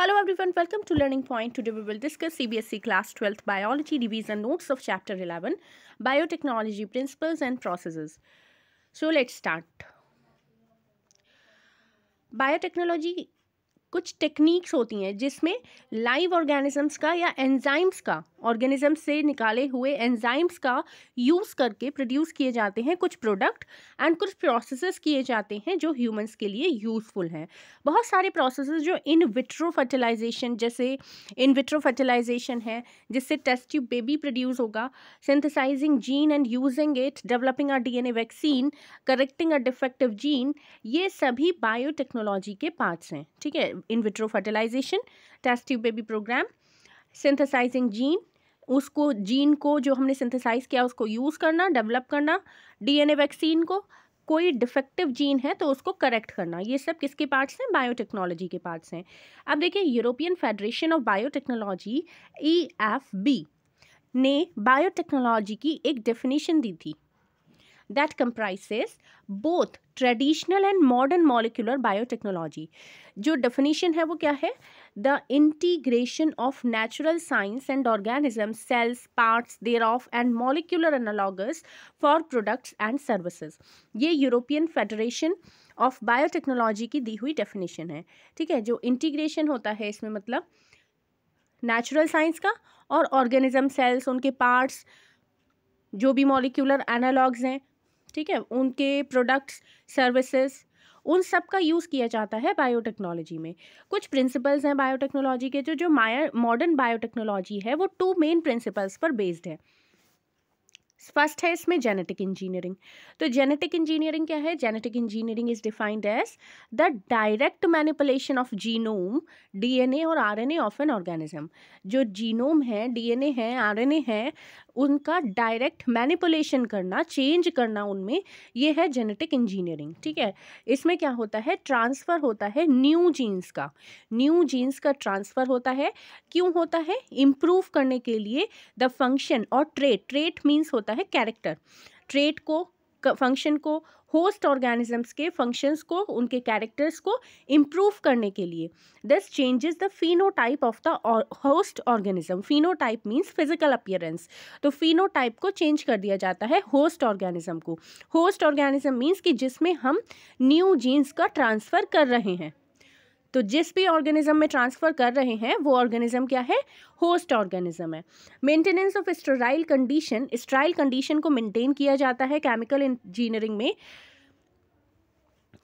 Hello everyone welcome to learning point today we will discuss CBSE class twelfth biology revision notes of chapter eleven biotechnology principles and processes so let's start biotechnology कुछ techniques होती हैं जिसमें live organisms का या enzymes का organism से निकाले हुए एंजाइम्स का यूज़ करके प्रोड्यूस किए जाते हैं कुछ प्रोडक्ट एंड कुछ प्रोसेसेस किए जाते हैं जो ह्यूमंस के लिए यूज़फुल हैं बहुत सारे प्रोसेसेस जो इन विट्रो फर्टिलाइजेशन जैसे इन विट्रो फर्टिलाइजेशन है जिससे टेस्ट ट्यूब बेबी प्रोड्यूस होगा synthesising gene and using it developing a DNA vaccine correcting a defective gene ये सभी बायोटेक्नोलॉजी के पार्ट्स हैं ठीक है in vitro fertilisation test tube baby program synthesising gene उसको जीन को जो हमने सिंथेसाइज किया उसको यूज़ करना डेवलप करना डीएनए वैक्सीन को कोई डिफेक्टिव जीन है तो उसको करेक्ट करना ये सब किसके पार्ट्स हैं बायोटेक्नोलॉजी के पार्ट्स हैं अब देखिए European Federation of Biotechnology E F B ने बायोटेक्नोलॉजी की एक डेफिनेशन दी थी that comprises both traditional and modern molecular biotechnology जो definition है वो क्या है the integration of natural science and organisms cells parts thereof and molecular analogous for products and services ये यूरोपियन फेडरेशन ऑफ बायोटेक्नोलॉजी की दी हुई डेफिनेशन है ठीक है जो इंटीग्रेशन होता है इसमें मतलब नेचुरल साइंस का और ऑर्गेनिज्म सेल्स उनके पार्ट्स जो भी मॉलिक्यूलर एनालॉग्स हैं ठीक है उनके प्रोडक्ट्स सर्विसेज उन सब का यूज़ किया जाता है बायोटेक्नोलॉजी में कुछ प्रिंसिपल्स हैं बायोटेक्नोलॉजी के जो जो माया मॉडर्न बायोटेक्नोलॉजी है वो टू मेन प्रिंसिपल्स पर बेस्ड है फर्स्ट है इसमें जेनेटिक इंजीनियरिंग तो जेनेटिक इंजीनियरिंग क्या है genetic engineering is defined as the direct manipulation of genome DNA और आरएनए ऑफ एन ऑर्गेनिज्म जो जीनोम है डीएनए है आरएनए है उनका डायरेक्ट मैनिपुलेशन करना चेंज करना उनमें ये है जेनेटिक इंजीनियरिंग ठीक है इसमें क्या होता है ट्रांसफ़र होता है न्यू जीन्स का न्यू जीन्स का ट्रांसफ़र होता है क्यों होता है इम्प्रूव करने के लिए द फंक्शन और ट्रेट ट्रेट मीन्स होता है कैरेक्टर ट्रेट को फंक्शन को होस्ट ऑर्गेनिजम्स के फंक्शंस को उनके कैरेक्टर्स को इम्प्रूव करने के लिए this changes the type of the host organism type means physical appearance तो टाइप को चेंज कर दिया जाता है होस्ट ऑर्गेनिज्म को होस्ट ऑर्गेनिज्म मीन्स कि जिसमें हम न्यू जीन्स का ट्रांसफ़र कर रहे हैं तो जिस भी ऑर्गेनिज्म में ट्रांसफ़र कर रहे हैं वो ऑर्गेनिज्म क्या है होस्ट ऑर्गेनिज्म है maintenance of sterile condition sterile condition को मेंटेन किया जाता है केमिकल इंजीनियरिंग में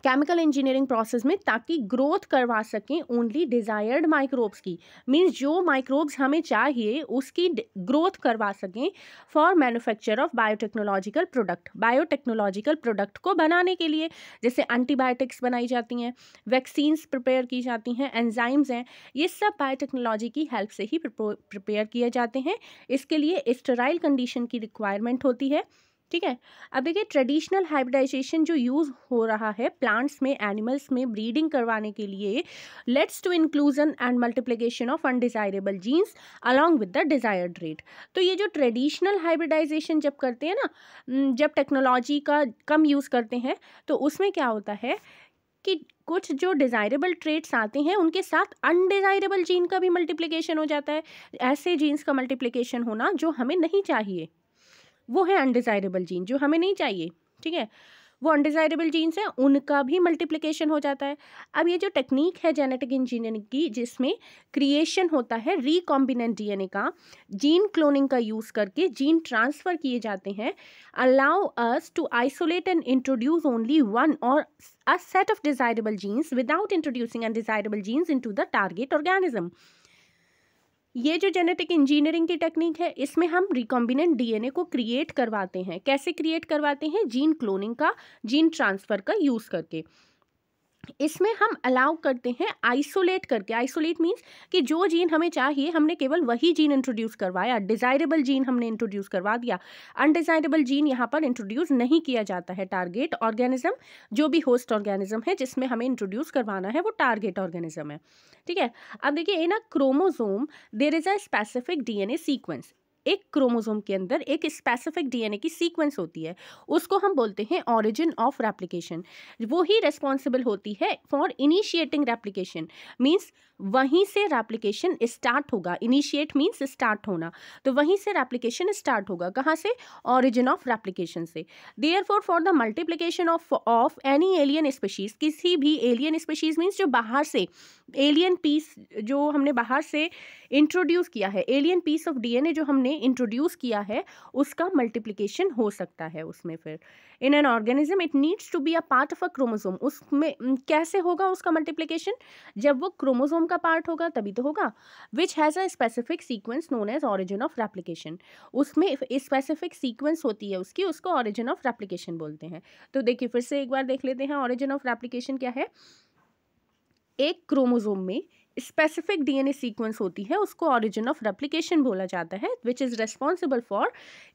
केमिकल इंजीनियरिंग प्रोसेस में ताकि ग्रोथ करवा सकें ओनली डिज़ायर्ड माइक्रोब्स की मीन्स जो माइक्रोब्स हमें चाहिए उसकी ग्रोथ करवा सकें for manufacture of biotechnological product biotechnological product को बनाने के लिए जैसे एंटीबायोटिक्स बनाई जाती हैं वैक्सीन्स प्रिपेयर की जाती हैं एनजाइम्स हैं ये सब बायोटेक्नोलॉजी की हेल्प से ही प्रिपेयर किए जाते हैं इसके लिए स्टराइल कंडीशन की रिक्वायरमेंट होती है ठीक है अब देखिए ट्रेडिशनल हाइब्रिडाइजेशन जो यूज़ हो रहा है प्लांट्स में एनिमल्स में ब्रीडिंग करवाने के लिए leads to inclusion and multiplication of undesirable genes along with the desired rate तो ये जो ट्रेडिशनल हाइब्रिडाइजेशन जब करते हैं ना जब टेक्नोलॉजी का कम यूज़ करते हैं तो उसमें क्या होता है कि कुछ जो डिज़ायरेबल ट्रेट्स आते हैं उनके साथ अनडिज़ायरेबल जीन का भी मल्टीप्लिकेशन हो जाता है ऐसे जीन्स का मल्टीप्लिकेशन होना जो हमें नहीं चाहिए वो है अनडिज़ायरेबल जीन जो हमें नहीं चाहिए ठीक है वो अनडिज़ायरेबल जीन्स हैं उनका भी मल्टीप्लिकेशन हो जाता है अब ये जो टेक्निक है जेनेटिक इंजीनियरिंग की जिसमें क्रिएशन होता है रिकॉम्बिनेंट डीएनए का जीन क्लोनिंग का यूज़ करके जीन ट्रांसफ़र किए जाते हैं allow us to isolate and introduce only one or a set of desirable genes without introducing undesirable genes in the target organism ये जो जेनेटिक इंजीनियरिंग की technique है इसमें हम रिकॉम्बिनेंट डीएनए को क्रिएट करवाते हैं कैसे क्रिएट करवाते हैं जीन क्लोनिंग का जीन ट्रांसफ़र का यूज़ करके इसमें हम अलाउ करते हैं आइसोलेट करके आइसोलेट मीन्स कि जो जीन हमें चाहिए हमने केवल वही जीन इंट्रोड्यूस करवाया डिज़ायरेबल जीन हमने इंट्रोड्यूस करवा दिया अनडिज़ायरेबल जीन यहाँ पर इंट्रोड्यूस नहीं किया जाता है टारगेट ऑर्गेनिज्म जो भी होस्ट ऑर्गेनिज्म है जिसमें हमें इंट्रोड्यूस करवाना है वो टारगेट ऑर्गेनिज्म है ठीक है अब देखिए in a chromosome there is a specific D N A sequence एक क्रोमोसोम के अंदर एक स्पेसिफिक डीएनए की सीक्वेंस होती है उसको हम बोलते हैं ऑरिजिन ऑफ रेप्लिकेशन वो ही रेस्पॉन्सिबल होती है फॉर इनिशिएटिंग रेप्लिकेशन मीन्स वहीं से रेप्लिकेशन स्टार्ट होगा इनिशिएट मीन्स स्टार्ट होना तो वहीं से रेप्लिकेशन स्टार्ट होगा कहाँ से ऑरिजिन ऑफ रेप्लिकेशन से therefore for the multiplication of of any alien species किसी भी एलियन स्पेशीज मीन्स जो बाहर से एलियन पीस जो हमने बाहर से इंट्रोड्यूस किया है एलियन पीस ऑफ डीएनए जो हमने इंट्रोड्यूस किया है उसका मल्टीप्लिकेशन हो सकता है उसमें फिर in an organism it needs to be a part of a chromosome उसमें कैसे होगा उसका मल्टीप्लिकेशन जब वो क्रोमोसोम का पार्ट होगा तभी तो होगा which has a specific sequence known as origin of replication उसमें स्पेसिफिक सीक्वेंस होती है उसकी उसको ऑरिजिन ऑफ रेप्लीकेशन बोलते हैं तो देखिए फिर से एक बार देख लेते हैं ऑरिजिन ऑफ रेप्लीकेशन क्या है एक क्रोमोसोम में स्पेसिफिक डीएनए सीक्वेंस होती है उसको ऑरिजिन ऑफ रेप्लिकेशन बोला जाता है which is responsible for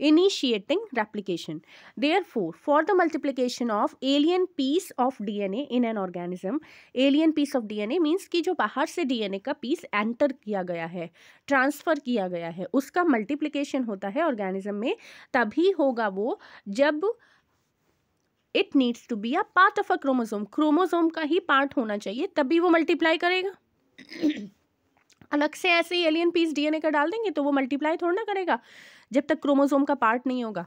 initiating replication therefore for the multiplication of alien piece of DNA in an organism alien piece of DNA means कि जो बाहर से डीएनए का पीस एंटर किया गया है ट्रांसफ़र किया गया है उसका मल्टीप्लीकेशन होता है ऑर्गेनिज्म में तभी होगा वो जब it needs to be a part of a chromosome chromosome का ही पार्ट होना चाहिए तभी वो मल्टीप्लाई करेगा अलग से ऐसे ही एलियन पीस डीएनए का डाल देंगे तो वो मल्टीप्लाई थोड़ा ना करेगा जब तक क्रोमोसोम का पार्ट नहीं होगा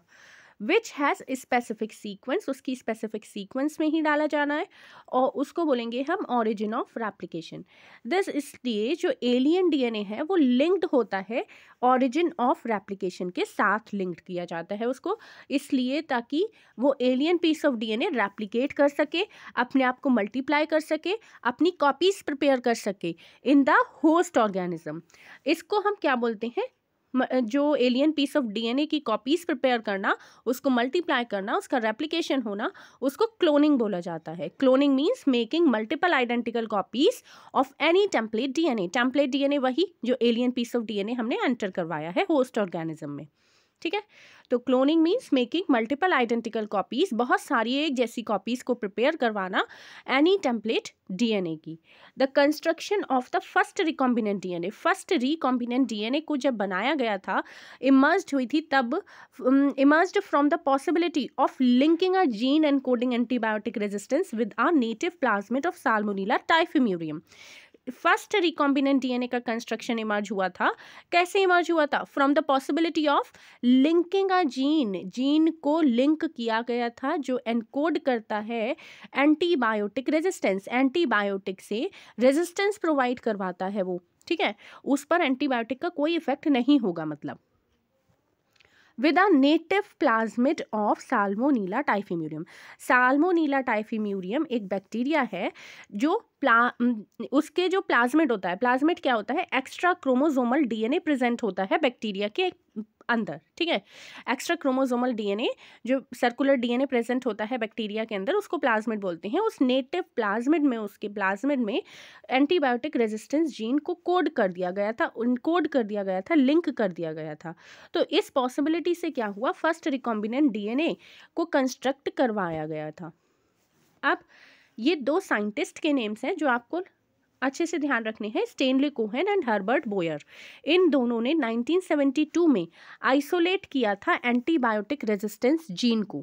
विच हैज़ स्पेसिफिक सीक्वेंस उसकी स्पेसिफिक सीक्वेंस में ही डाला जाना है और उसको बोलेंगे हम ऑरिजिन ऑफ रेप्लिकेशन दिस इसलिए जो एलियन डीएनए है वो लिंक्ड होता है ऑरिजिन ऑफ रेप्लिकेशन के साथ लिंक्ड किया जाता है उसको इसलिए ताकि वो alien piece of DNA replicate कर सके अपने आप को मल्टीप्लाई कर सके अपनी कॉपीज प्रिपेयर कर सके इन द होस्ट ऑर्गेनिज्म इसको हम क्या बोलते हैं जो एलियन पीस ऑफ डीएनए की कॉपीज़ प्रिपेयर करना उसको मल्टीप्लाई करना उसका रेप्लीकेशन होना उसको क्लोनिंग बोला जाता है cloning means making multiple identical copies of any template DNA template DNA वही जो एलियन पीस ऑफ डीएनए हमने एंटर करवाया है होस्ट ऑर्गेनिज्म में ठीक है तो cloning means making multiple identical copies बहुत सारी एक जैसी कॉपीज़ को प्रिपेयर करवाना एनी टेम्पलेट डीएनए की the construction of the first recombinant DNA first recombinant DNA को जब बनाया गया था इमर्ज हुई थी तब emerge from the possibility of linking a gene and coding antibiotic resistance with a native plasmid of Salmonella typhimurium first recombinant DNA का construction emerge हुआ था कैसे इमर्ज हुआ था from the possibility of linking a gene gene को link किया गया था जो एनकोड करता है एंटीबायोटिक रेजिस्टेंस एंटीबायोटिक से रेजिस्टेंस प्रोवाइड करवाता है वो ठीक है उस पर एंटीबायोटिक का कोई इफेक्ट नहीं होगा मतलब with a native plasmid of Salmonella typhimurium Salmonella typhimurium एक बैक्टीरिया है जो प्ला उसके जो प्लाज्मिड होता है प्लाज्मिट क्या होता है एक्स्ट्रा क्रोमोजोमल डीएनए प्रेजेंट होता है बैक्टीरिया के अंदर ठीक है एक्स्ट्रा क्रोमोजोमल डीएनए जो सर्कुलर डीएनए प्रेजेंट होता है बैक्टीरिया के अंदर उसको प्लाज्मिड बोलते हैं उस नेटिव प्लाज्मिड में उसके प्लाज्मिड में एंटीबायोटिक रेजिस्टेंस जीन को कोड कर दिया गया था कोड कर दिया गया था लिंक कर दिया गया था तो इस पॉसिबिलिटी से क्या हुआ फर्स्ट रिकॉम्बिनेंट डीएनए को कंस्ट्रक्ट करवाया गया था अब ये दो साइंटिस्ट के नेम्स हैं जो आपको अच्छे से ध्यान रखने हैं Stanley Cohen and Herbert Boyer इन दोनों ने 1972 में आइसोलेट किया था एंटीबायोटिक रेजिस्टेंस जीन को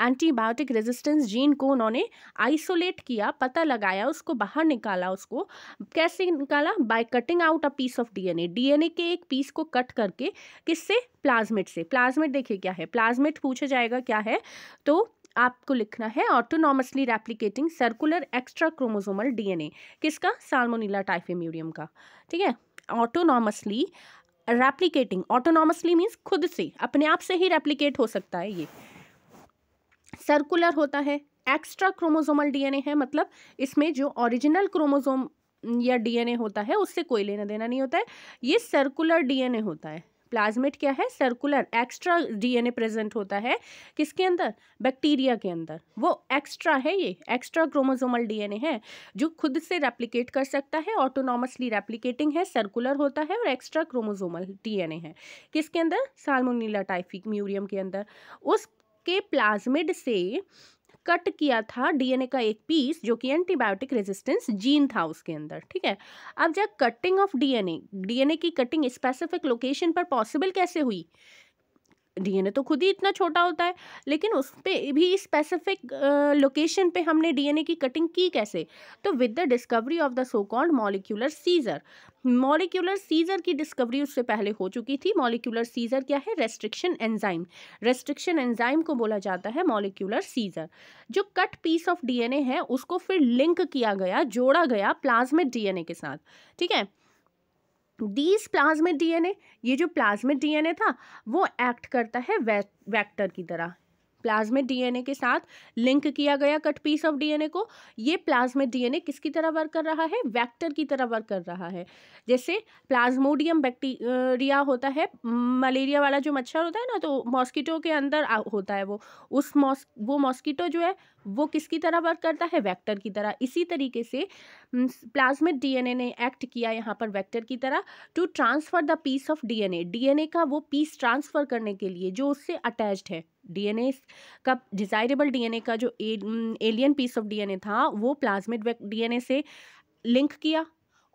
एंटीबायोटिक रेजिस्टेंस जीन को उन्होंने आइसोलेट किया पता लगाया उसको बाहर निकाला उसको कैसे निकाला by cutting out a piece of DNA DNA के एक पीस को कट करके किससे प्लाज्मिड से प्लाज्मिड देखिए क्या है प्लाज्मिट पूछा जाएगा क्या है तो आपको लिखना है autonomously replicating circular extra chromosomal DNA किसका साल्मोनीला टाइफेम्यूरियम का ठीक है ऑटोनॉमसली रेप्लीकेटिंग ऑटोनॉमसली मीन्स खुद से अपने आप से ही रेप्लीकेट हो सकता है ये सर्कुलर होता है एक्स्ट्रा क्रोमोसोमल डीएनए है मतलब इसमें जो ओरिजिनल क्रोमोसोम या डीएनए होता है उससे कोई लेना देना नहीं होता है ये सर्कुलर डीएनए होता है प्लाज्मेट क्या है सर्कुलर एक्स्ट्रा डीएनए प्रेजेंट होता है किसके अंदर बैक्टीरिया के अंदर वो एक्स्ट्रा है ये एक्स्ट्रा क्रोमोजोमल डीएनए है जो खुद से रेप्लीकेट कर सकता है ऑटोनॉमसली रेप्लीकेटिंग है सर्कुलर होता है और एक्स्ट्रा क्रोमोजोमल डीएनए है किसके अंदर सालमोनीला टाइफिक म्यूरियम के अंदर उसके प्लाज्मेड से कट किया था डीएनए का एक पीस जो कि एंटीबायोटिक रेजिस्टेंस जीन था उसके अंदर ठीक है अब जब कटिंग ऑफ डीएनए डीएनए की कटिंग स्पेसिफिक लोकेशन पर पॉसिबल कैसे हुई डीएनए तो खुद ही इतना छोटा होता है लेकिन उस पर भी स्पेसिफिक लोकेशन पे हमने डीएनए की कटिंग की कैसे तो with the discovery of the so called molecular scissor molecular scissor की डिस्कवरी उससे पहले हो चुकी थी मॉलिक्यूलर सीजर क्या है रेस्ट्रिक्शन एंजाइम रेस्ट्रिक्शन एंजाइम को बोला जाता है मॉलिक्यूलर सीजर जो कट पीस ऑफ डीएनए है उसको फिर लिंक किया गया जोड़ा गया प्लाज्मिक डीएनए के साथ ठीक है डीज प्लाज्मिक डीएनए ये जो प्लाज्मिक डीएनए था वो एक्ट करता है वे, वेक्टर की तरह प्लाज्मिक डीएनए के साथ लिंक किया गया कट पीस ऑफ डीएनए को ये प्लाज्मिक डीएनए किसकी तरह वर्क कर रहा है वेक्टर की तरह वर्क कर रहा है जैसे प्लाज्मोडियम बैक्टीरिया होता है मलेरिया वाला जो मच्छर होता है ना तो मॉस्किटो के अंदर होता है वो उस मॉस वो मॉस्किटो जो है वो किसकी तरह वर्क करता है वेक्टर की तरह इसी तरीके से प्लाज्मिक डीएनए ने एक्ट किया यहाँ पर वेक्टर की तरह to transfer the piece of DNA DNA का वो पीस ट्रांसफ़र करने के लिए जो उससे अटैच्ड है डीएनए का डिज़ायरेबल डीएनए का जो a, alien piece of DNA था वो प्लाज्मिक डीएनए से लिंक किया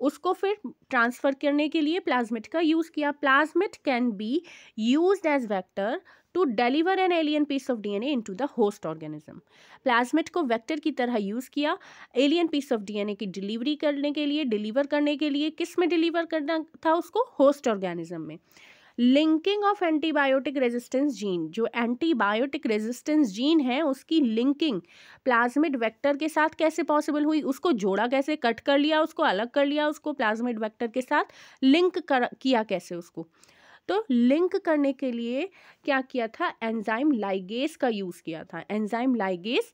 उसको फिर ट्रांसफ़र करने के लिए प्लाज्मिट का यूज़ किया plasmid can be use as vector to deliver an alien piece of DNA into the host organism plasmid को वेक्टर की तरह यूज़ किया एलियन पीस ऑफ डीएनए की डिलीवरी करने के लिए डिलीवर करने के लिए किस में डिलीवर करना था उसको होस्ट ऑर्गेनिज्म में linking of antibiotic resistance gene जो एंटीबायोटिक रेजिस्टेंस जीन है उसकी लिंकिंग प्लाज्मिड वेक्टर के साथ कैसे पॉसिबल हुई उसको जोड़ा कैसे कट कर लिया उसको अलग कर लिया उसको प्लाज्मिड वेक्टर के साथ लिंक कर किया कैसे उसको तो लिंक करने के लिए क्या किया था एंजाइम लाइगेस का यूज़ किया था enzyme ligase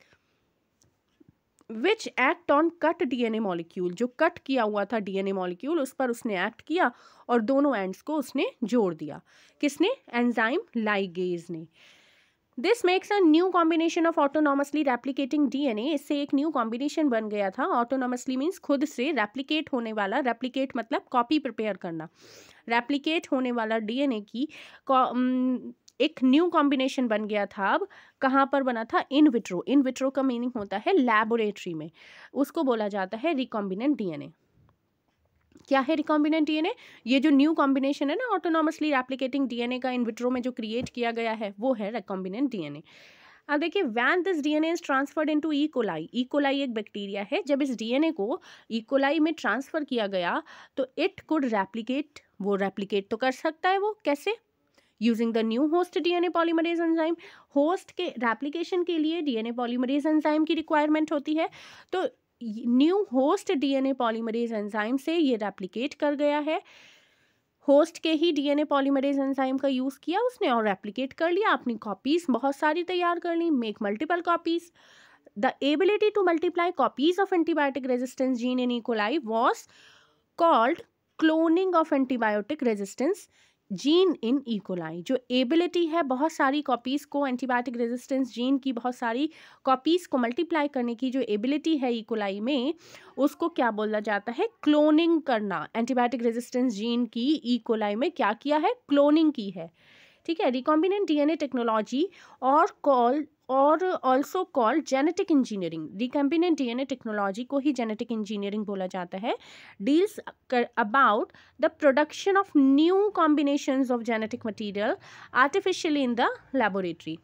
which act on cut DNA molecule जो कट किया हुआ था डीएनए मॉलिक्यूल उस पर उसने एक्ट किया और दोनों एंड्स को उसने जोड़ दिया किसने एंजाइम लाइगेज ने this makes a new combination of autonomously replicating DNA इससे एक न्यू कॉम्बिनेशन बन गया था ऑटोनॉमसली मीन्स खुद से रेप्लीकेट होने वाला रेप्लीकेट मतलब कॉपी प्रिपेयर करना रेप्लीकेट होने वाला डीएनए की एक न्यू कॉम्बिनेशन बन गया था अब कहाँ पर बना था इन विट्रो इन विट्रो का मीनिंग होता है लैबोरेटरी में उसको बोला जाता है रिकॉम्बिनेंट डीएनए क्या है रिकॉम्बिनेंट डीएनए ये जो न्यू कॉम्बिनेशन है ना ऑटोनॉमसली रेप्लिकेटिंग डीएनए का इनविट्रो में जो क्रिएट किया गया है वो है रिकॉम्बिनेंट डीएनए अब देखिए when this DNA is transferred into E coli E coli एक बैक्टीरिया है जब इस डीएनए को ईकोलाई e. में ट्रांसफ़र किया गया तो इट कुड रेप्लीकेट वो रेप्लीकेट तो कर सकता है वो कैसे using the new host DNA polymerase enzyme host के रेप्लिकेशन के लिए डीएनए पॉलीमरेज एंजाइम की रिक्वायरमेंट होती है तो new host DNA polymerase enzyme से ये रेप्लिकेट कर गया है होस्ट के ही डीएनए पॉलीमरेज एंजाइम का यूज़ किया उसने और रेप्लिकेट कर लिया अपनी कॉपीज़ बहुत सारी तैयार कर ली make multiple copies the ability to multiply copies of antibiotic resistance gene in E coli was called cloning of antibiotic resistance gene in E coli जो एबिलिटी है बहुत सारी कॉपीज़ को एंटीबायोटिक रेजिस्टेंस जीन की बहुत सारी कॉपीज़ को मल्टीप्लाई करने की जो एबिलिटी है ईकोलाई e. में उसको क्या बोला जाता है क्लोनिंग करना एंटीबायोटिक रेजिस्टेंस जीन की ईकोलाई e. में क्या किया है क्लोनिंग की है ठीक है recombinant DNA technology or called or also called genetic engineering recombinant DNA technology को ही जेनेटिक इंजीनियरिंग बोला जाता है deals about the production of new combination of genetic material artificially in the laboratory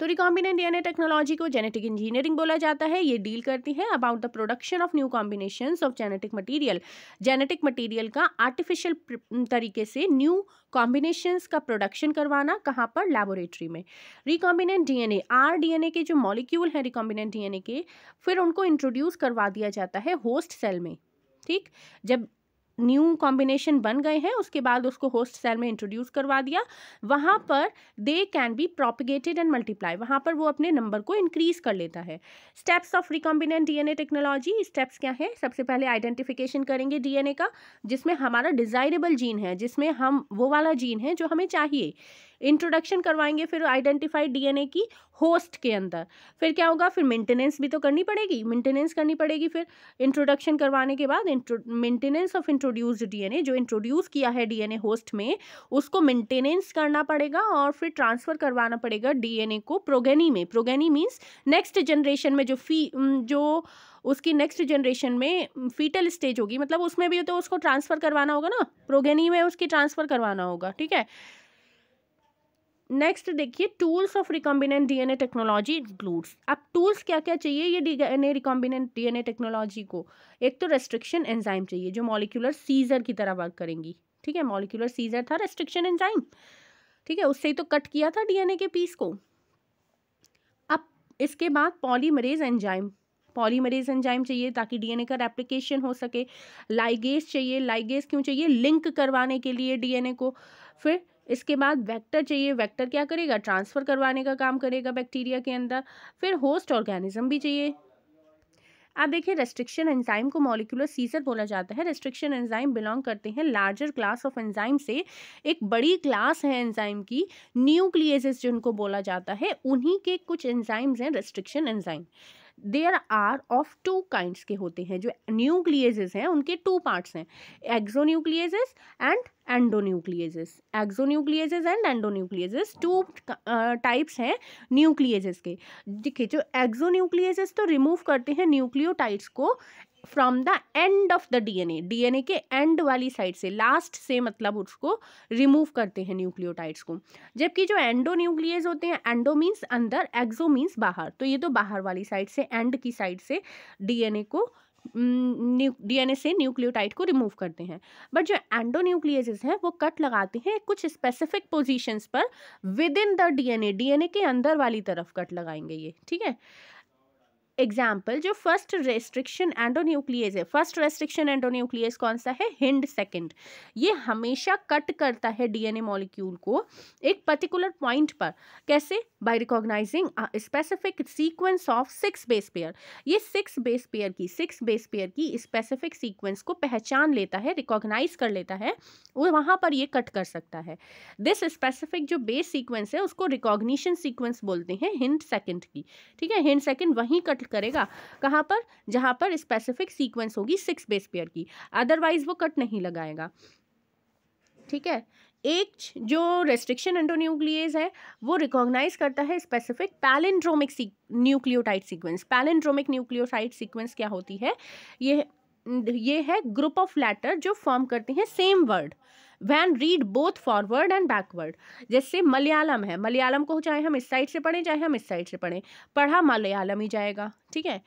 तो रिकॉम्बिनेंट डीएनए टेक्नोलॉजी को genetic engineering बोला जाता है ये डील करती है about the production of new combination of genetic material genetic material का artificial तरीके से न्यू कॉम्बिनेशंस का प्रोडक्शन करवाना कहाँ पर लेबोरेटरी में रिकॉम्बिनेंट डीएनए आरडीएनए के जो मॉलिक्यूल हैं रिकॉम्बिनेंट डीएनए के फिर उनको इंट्रोड्यूस करवा दिया जाता है होस्ट सेल में ठीक जब न्यू कॉम्बिनेशन बन गए हैं उसके बाद उसको होस्ट सेल में इंट्रोड्यूस करवा दिया वहाँ पर they can be propagated and multiply वहाँ पर वो अपने नंबर को इंक्रीज कर लेता है steps of recombinant DNA technology steps क्या है सबसे पहले आइडेंटिफिकेशन करेंगे डीएनए का जिसमें हमारा डिज़ायरेबल जीन है जिसमें हम वो वाला जीन है जो हमें चाहिए इंट्रोडक्शन करवाएंगे फिर आइडेंटिफाइड डीएनए की होस्ट के अंदर फिर क्या होगा फिर मेंटेनेंस भी तो करनी पड़ेगी मेंटेनेंस करनी पड़ेगी फिर इंट्रोडक्शन करवाने के बाद मेंटेनेंस ऑफ इंट्रोड्यूस्ड डीएनए जो इंट्रोड्यूस किया है डीएनए होस्ट में उसको मेंटेनेंस करना पड़ेगा और फिर ट्रांसफ़र करवाना पड़ेगा डीएनए को प्रोगेनी में प्रोगेनी मीन्स नेक्स्ट जनरेशन में जो फी जो उसकी नेक्स्ट जनरेशन में फीटल स्टेज होगी मतलब उसमें भी तो उसको ट्रांसफ़र करवाना होगा ना प्रोगेनी में उसकी ट्रांसफ़र करवाना होगा ठीक है नेक्स्ट देखिए tools of recombinant DNA technology includes अब टूल्स क्या क्या चाहिए ये डीएनए रिकॉम्बिनेंट डीएनए टेक्नोलॉजी को एक तो रेस्ट्रिक्शन एंजाइम चाहिए जो मॉलिक्यूलर सीजर की तरह वर्क करेंगी ठीक है मॉलिक्यूलर सीजर था रेस्ट्रिक्शन एंजाइम ठीक है उससे ही तो कट किया था डीएनए के पीस को अब इसके बाद पॉलीमरेज एंजाइम पॉलीमरेज एंजाइम चाहिए ताकि डीएनए का रेप्लिकेशन हो सके लाइगेस चाहिए लाइगेस क्यों चाहिए लिंक करवाने के लिए डीएनए को फिर इसके बाद वेक्टर चाहिए वेक्टर क्या करेगा ट्रांसफ़र करवाने का काम करेगा बैक्टीरिया के अंदर फिर होस्ट ऑर्गेनिज्म भी चाहिए आप देखिए रेस्ट्रिक्शन एंजाइम को मॉलिकुलर सीजर बोला जाता है रेस्ट्रिक्शन एंजाइम बिलोंग करते हैं लार्जर क्लास ऑफ एंजाइम से एक बड़ी क्लास है एंजाइम की न्यूक्लियस जिनको बोला जाता है उन्हीं के कुछ एंजाइम्स हैं restriction enzyme there are of two kinds के होते हैं जो न्यूक्लियजेस हैं उनके टू पार्ट्स हैं nuclease and endonucleases nuclease and endonucleases two types हैं न्यूक्लियजेस के देखिए जो न्यूक्लियज तो रिमूव करते हैं न्यूक्लियोटाइड्स को from the end of the DNA DNA के एंड वाली साइड से लास्ट से मतलब उसको रिमूव करते हैं न्यूक्लियोटाइड्स को जबकि जो एंडो न्यूक्लियस होते हैं एंडो मीन्स अंदर एक्जो मीन्स बाहर तो ये तो बाहर वाली साइड से एंड की साइड से डीएनए को डीएनए से न्यूक्लियोटाइड को रिमूव करते हैं बट जो एंडो न्यूक्लियस हैं वो कट लगाते हैं कुछ स्पेसिफिक पोजीशंस पर within the DNA DNA के अंदर वाली तरफ कट लगाएंगे ये ठीक है एग्जाम्पल जो फर्स्ट रेस्ट्रिक्शन एंडोन्यूक्लियस है फर्स्ट रेस्ट्रिक्शन एंडोन्यूक्लियस कौन सा है हिंड सेकेंड ये हमेशा कट करता है डीएनए मॉलिक्यूल को एक पर्टिकुलर पॉइंट पर कैसे by recognising specific sequence of six base pair ये सिक्स बेस पेयर की सिक्स बेस पेयर की स्पेसिफिक सीक्वेंस को पहचान लेता है रिकॉग्नाइज कर लेता है और वहाँ पर ये कट कर सकता है दिस स्पेसिफिक जो बेस सीक्वेंस है उसको रिकॉग्निशन सीक्वेंस बोलते हैं हिंड सेकेंड की ठीक है हिंड सेकेंड वहीं कट कट करेगा कहाँ पर जहाँ पर स्पेसिफिक सीक्वेंस होगी सिक्स बेस पेयर की अदरवाइज वो कट नहीं लगाएगा ठीक है एक जो रेस्ट्रिक्शन एंडोन्यूक्लियस है वो रिकॉग्नाइज करता है specific palindromic nucleotide sequence palindromic nucleotide sequence क्या होती है ये ये है ग्रुप ऑफ लेटर जो फॉर्म करती हैं same word when read both forward and backward जैसे मलयालम है मलयालम को चाहे हम इस साइड से पढ़ें चाहे हम इस साइड से पढ़ें पढ़ा मलयालम ही जाएगा ठीक है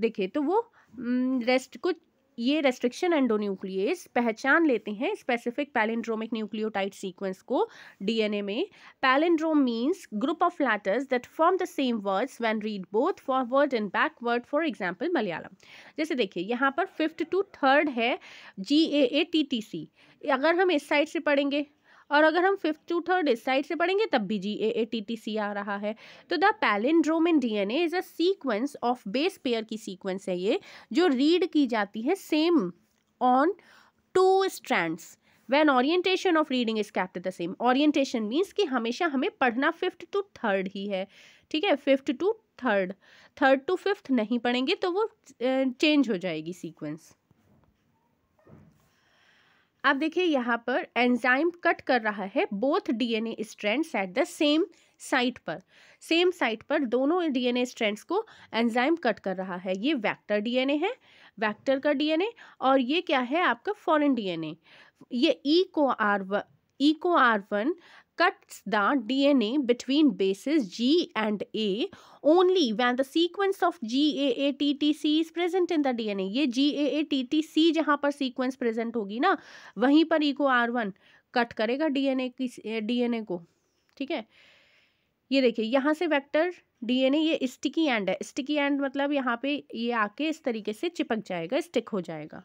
देखिए तो वो रेस्ट हम्म, कुछ ये रेस्ट्रिक्शन एंडोन्यूक्लियस पहचान लेते हैं स्पेसिफिक पैलेंड्रोमिक न्यूक्लियोटाइड सीक्वेंस को डीएनए में palindrome means group of letters that form the same words when read both forward and backward for example Malayalam जैसे देखिए यहाँ पर फिफ्थ टू थर्ड है जी ए ए टी टी सी अगर हम इस साइड से पढ़ेंगे और अगर हम फिफ्थ टू थर्ड इस साइड से पढ़ेंगे तब भी जी ए ए टी टी सी आ रहा है तो the palindrome in D N A is a sequence of base pair की सीक्वेंस है ये जो रीड की जाती है same on two strands when orientation of reading is kept the same orientation means कि हमेशा हमें पढ़ना फिफ्थ टू थर्ड ही है ठीक है fifth to third third to fifth नहीं पढ़ेंगे तो वो चेंज हो जाएगी सीक्वेंस आप देखिए यहाँ पर एंजाइम कट कर रहा है both DNA strands at the same site पर सेम साइट पर दोनों डीएनए स्ट्रैंड्स को एंजाइम कट कर रहा है ये वेक्टर डीएनए है वेक्टर का डीएनए और ये क्या है आपका फॉरेन डीएनए ये E e co R E e co R one cuts the DNA between bases G and A only when the sequence of GAATTC is present in the DNA. ये GAATTC जहाँ पर sequence present होगी ना वहीं पर eco are one cut करेगा ए की ए को ठीक है ये देखिए यहाँ से वेक्टर डीएनए ये स्टिकी एंड है स्टिकी एंड मतलब यहाँ पे ये आके इस तरीके से चिपक जाएगा स्टिक हो जाएगा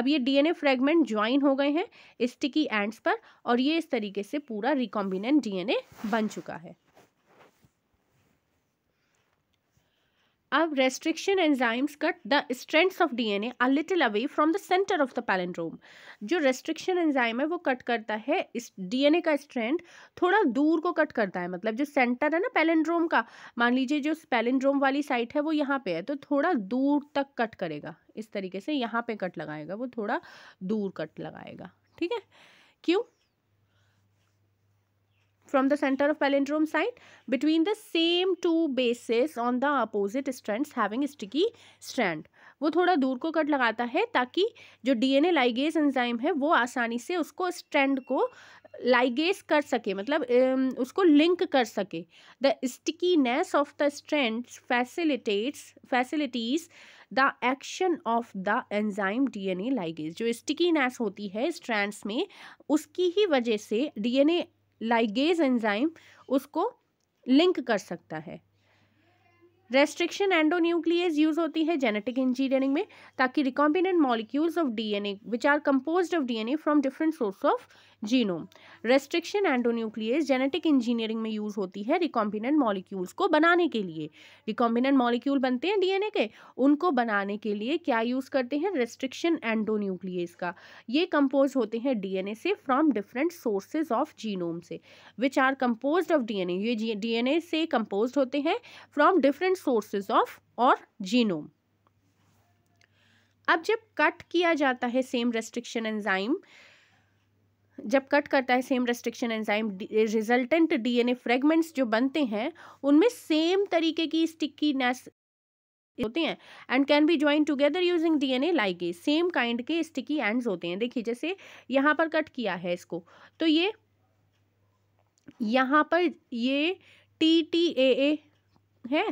अब ये डीएनए फ्रेगमेंट ज्वाइन हो गए हैं स्टिकी एंड्स पर और ये इस तरीके से पूरा रिकॉम्बिनेंट डीएनए बन चुका है अब restriction enzymes cut the strands of DNA a little away from the centre of the palindrome जो रेस्ट्रिक्शन एंजाइम है वो कट करता है इस डीएनए का स्ट्रेंथ थोड़ा दूर को कट करता है मतलब जो सेंटर है ना पैलेंड्रोम का मान लीजिए जो पैलेंड्रोम वाली साइट है वो यहाँ पे है तो थोड़ा दूर तक कट करेगा इस तरीके से यहाँ पे कट लगाएगा वो थोड़ा दूर कट लगाएगा ठीक है क्यों from the center of palindrome side between the same two bases on the opposite strands having sticky strand वो थोड़ा दूर को कट लगाता है ताकि जो डीएनए लाइगेज एंजाइम है वो आसानी से उसको स्ट्रैंड को लाइगेज कर सके मतलब उसको लिंक कर सके the stickiness of the strand facilitates facilities the action of the enzyme DNA ligase जो स्टिकीनेस होती है स्ट्रैंड्स में उसकी ही वजह से डीएनए लाइगेज एंजाइम उसको लिंक कर सकता है रेस्ट्रिक्शन एंडोन्यूक्लियस यूज होती है जेनेटिक इंजीनियरिंग में ताकि recombinant molecules of DNA which are composed of DNA from different source of genome restriction endonuclease genetic engineering में यूज़ होती है रिकॉम्बिनेंट मॉलिक्यूल्स को बनाने के लिए रिकॉम्बिनेंट मॉलिक्यूल बनते हैं डीएनए के उनको बनाने के लिए क्या यूज़ करते हैं रेस्ट्रिक्शन एंडोन्यूक्लियस का ये कंपोज होते हैं डीएनए से from different sources of genome से which are compose of DNA ये डीएनए से कंपोज होते हैं फ्रॉम डिफरेंट सोर्सेज ऑफ और जीनोम अब जब कट किया जाता है सेम रेस्ट्रिक्शन एंजाइम जब कट करता है same restriction enzyme resultant DNA fragments जो बनते हैं उनमें सेम तरीके की स्टिकीनेस होते हैं end can be join together using DNA a same kind के स्टिकी एंड्स होते हैं देखिए जैसे यहाँ पर कट किया है इसको तो ये यहाँ पर ये टी टी ए ए है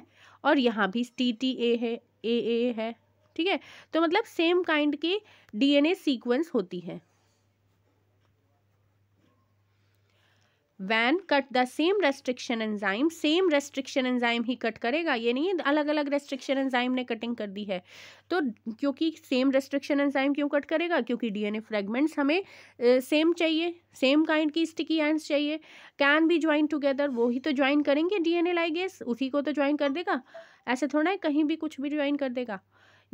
और यहाँ भी टी टी ए है ए ए है ठीक है तो मतलब सेम काइंड के डीएनए सीक्वेंस होती है when cut the same restriction enzyme same restriction enzyme ही कट करेगा ये नहीं है अलग अलग रेस्ट्रिक्शन एंजाइम ने कटिंग कर दी है तो क्योंकि सेम रेस्ट्रिक्शन एंजाइम क्यों कट करेगा क्योंकि डीएनए फ्रेगमेंट्स हमें सेम चाहिए सेम काइंड की स्टिकी एंड चाहिए कैन भी ज्वाइन टुगेदर वो ही तो ज्वाइन करेंगे डीएनए लाइगेस उसी को तो ज्वाइन कर देगा ऐसे थोड़ा है कहीं भी कुछ भी ज्वाइन कर देगा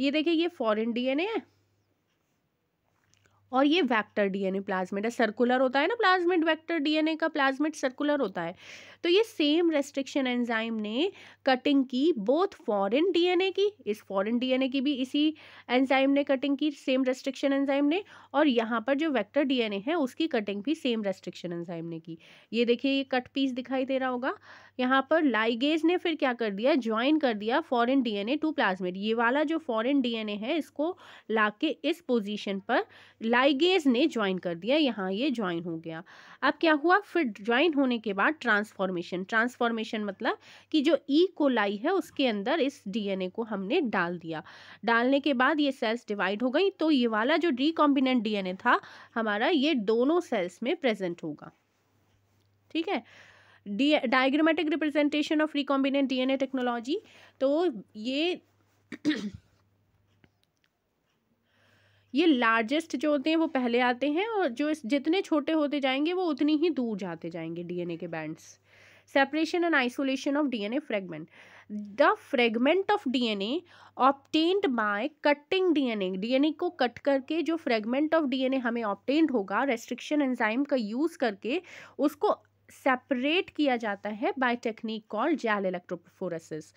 ये देखिए ये फॉरेन ए है और ये वेक्टर डीएनए प्लाज्मिड है सर्कुलर होता है ना प्लाज्मिड वेक्टर डीएनए का प्लाज्मिड सर्कुलर होता है तो ये सेम रेस्ट्रिक्शन एंजाइम ने कटिंग की बोथ फॉरेन डीएनए की इस फॉरेन डीएनए की भी इसी एंजाइम ने कटिंग की सेम रेस्ट्रिक्शन एंजाइम ने और यहाँ पर जो वेक्टर डीएनए है उसकी कटिंग भी सेम रेस्ट्रिक्शन एंजाइम ने की ये देखिए ये कट पीस दिखाई दे रहा होगा यहाँ पर लाइगेज ने फिर क्या कर दिया ज्वाइन कर दिया फॉरेन डीएनए टू प्लाज्मेट ये वाला जो फॉरन डी है इसको ला इस पोजिशन पर लाइगेज ने ज्वाइन कर दिया यहाँ ये ज्वाइन हो गया अब क्या हुआ फिर ज्वाइन होने के बाद ट्रांसफॉर्म ट्रांसफॉर्मेशन ट्रांसफॉर्मेशन मतलब कि जो ई e कोलाई है उसके अंदर इस डीएनए को हमने डाल दिया डालने के बाद ये सेल्स डिवाइड हो गई तो ये वाला जो रिकॉम्बिनेंट डीएनए था हमारा ये दोनों सेल्स में प्रेजेंट होगा ठीक है the diagrammatic representation of recombinant DNA technology तो ये ये लार्जेस्ट जो होते हैं वो पहले आते हैं और जो इस जितने छोटे होते जाएंगे वो उतनी ही दूर जाते जाएंगे डीएनए के bands separation and isolation of D N A fragment the fragment of D DNA obtained by cutting D D N A N A को कट करके जो fragment of D N A हमें ऑप्टेंड होगा restriction enzyme का use करके उसको separate किया जाता है by technique called gel electrophoresis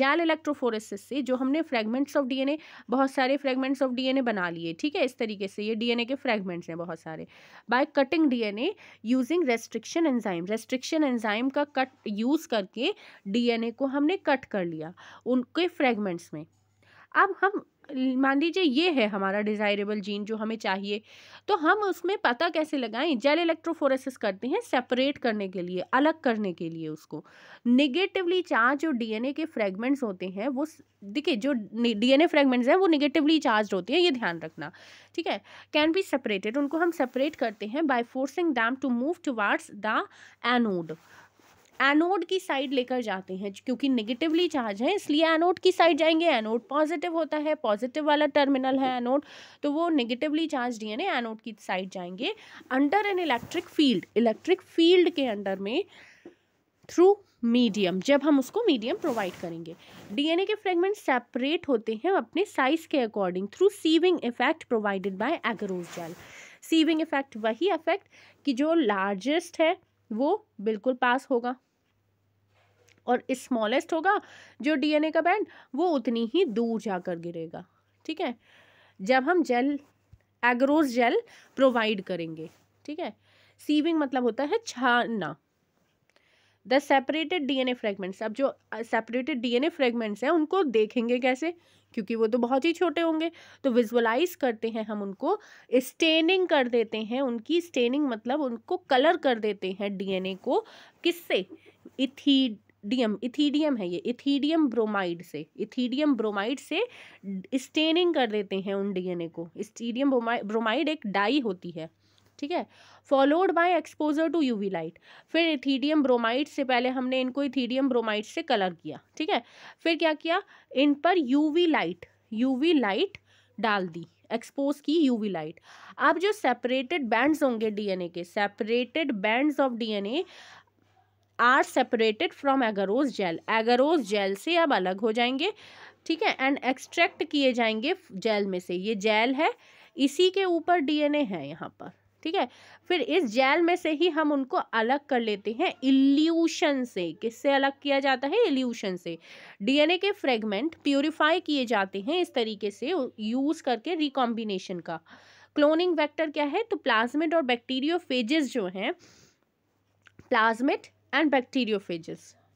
gel electrophoresis से जो हमने फ्रेगमेंट्स ऑफ डीएनए बहुत सारे फ्रेगमेंट्स ऑफ डीएनए बना लिए ठीक है इस तरीके से ये डीएनए के फ्रेगमेंट्स हैं बहुत सारे by cutting DNA using restriction enzyme restriction enzyme का कट यूज़ करके डी को हमने कट कर लिया उनके फ्रेगमेंट्स में अब हम मान लीजिए ये है हमारा डिज़ायरेबल जीन जो हमें चाहिए तो हम उसमें पता कैसे लगाएं जेल इलेक्ट्रोफोरेसिस करते हैं सेपरेट करने के लिए अलग करने के लिए उसको निगेटिवली चार्ज जो डीएनए के फ्रेगमेंट्स होते हैं वो देखिए जो डीएनए फ्रेगमेंट्स हैं वो निगेटिवली चार्ज होते हैं ये ध्यान रखना ठीक है कैन बी सेपरेटेड उनको हम सेपरेट करते हैं by forcing them to move towards the anode anode की साइड लेकर जाते हैं क्योंकि नेगेटिवली चार्ज है इसलिए एनोड की साइड जाएंगे एनोड पॉजिटिव होता है पॉजिटिव वाला टर्मिनल है एनोड तो वो नेगेटिवली चार्ज डीएनए एनोड की साइड जाएंगे under an electric field electric field के अंडर में थ्रू मीडियम जब हम उसको मीडियम प्रोवाइड करेंगे डीएनए के फ्रेगमेंट सेपरेट होते हैं अपने साइज के according through sieving effect provided by agarose gel sieving effect वही इफेक्ट कि जो लार्जेस्ट है वो बिल्कुल पास होगा और स्मॉलेस्ट होगा जो डीएनए का बैंड वो उतनी ही दूर जाकर गिरेगा ठीक है जब हम जेल एग्रोज जेल प्रोवाइड करेंगे ठीक है सीविंग मतलब होता है छानना द सेपरेटेड डीएनए फ्रेगमेंट्स अब जो सेपरेटेड डीएनए फ्रेगमेंट्स हैं उनको देखेंगे कैसे क्योंकि वो तो बहुत ही छोटे होंगे तो विजुअलाइज करते हैं हम उनको स्टेनिंग कर देते हैं उनकी स्टेनिंग मतलब उनको कलर कर देते हैं डीएनए को किससे इथी डीएम इथीडियम है ये इथीडियम ब्रोमाइड से इथीडियम ब्रोमाइड से स्टेनिंग कर देते हैं उन डीएनए को स्टीडियम ब्रोमाइड एक डाई होती है ठीक है followed by exposure to UV light फिर इथीडियम ब्रोमाइड से पहले हमने इनको इथीडियम ब्रोमाइड से कलर किया ठीक है फिर क्या किया इन पर यूवी लाइट यूवी लाइट डाल दी एक्सपोज की यूवी लाइट अब जो सेपरेटेड बैंड्स होंगे डीएनए के separated bands of DNA are separated from agarose gel agarose gel से अब अलग हो जाएंगे ठीक है एंड एक्सट्रैक्ट किए जाएंगे जेल में से ये जेल है इसी के ऊपर डीएनए है यहाँ पर ठीक है फिर इस जेल में से ही हम उनको अलग कर लेते हैं इल्यूशन से किससे अलग किया जाता है इल्यूशन से डीएनए के फ्रेगमेंट प्योरीफाई किए जाते हैं इस तरीके से यूज़ करके रिकॉम्बिनेशन का क्लोनिंग वेक्टर क्या है तो प्लाज्मेट और बैक्टीरियो जो हैं प्लाज्मेट एंड बैक्टीरियो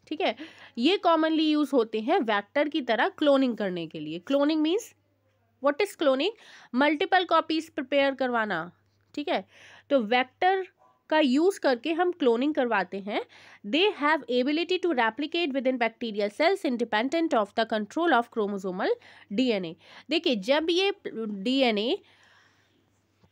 ठीक है ये कॉमनली यूज़ होते हैं वैक्टर की तरह क्लोनिंग करने के लिए cloning means what is cloning multiple copies prepare करवाना ठीक है तो वेक्टर का यूज़ करके हम क्लोनिंग करवाते हैं they have ability to replicate within bacterial cells independent of the control of chromosomal DNA देखिए जब ये डीएनए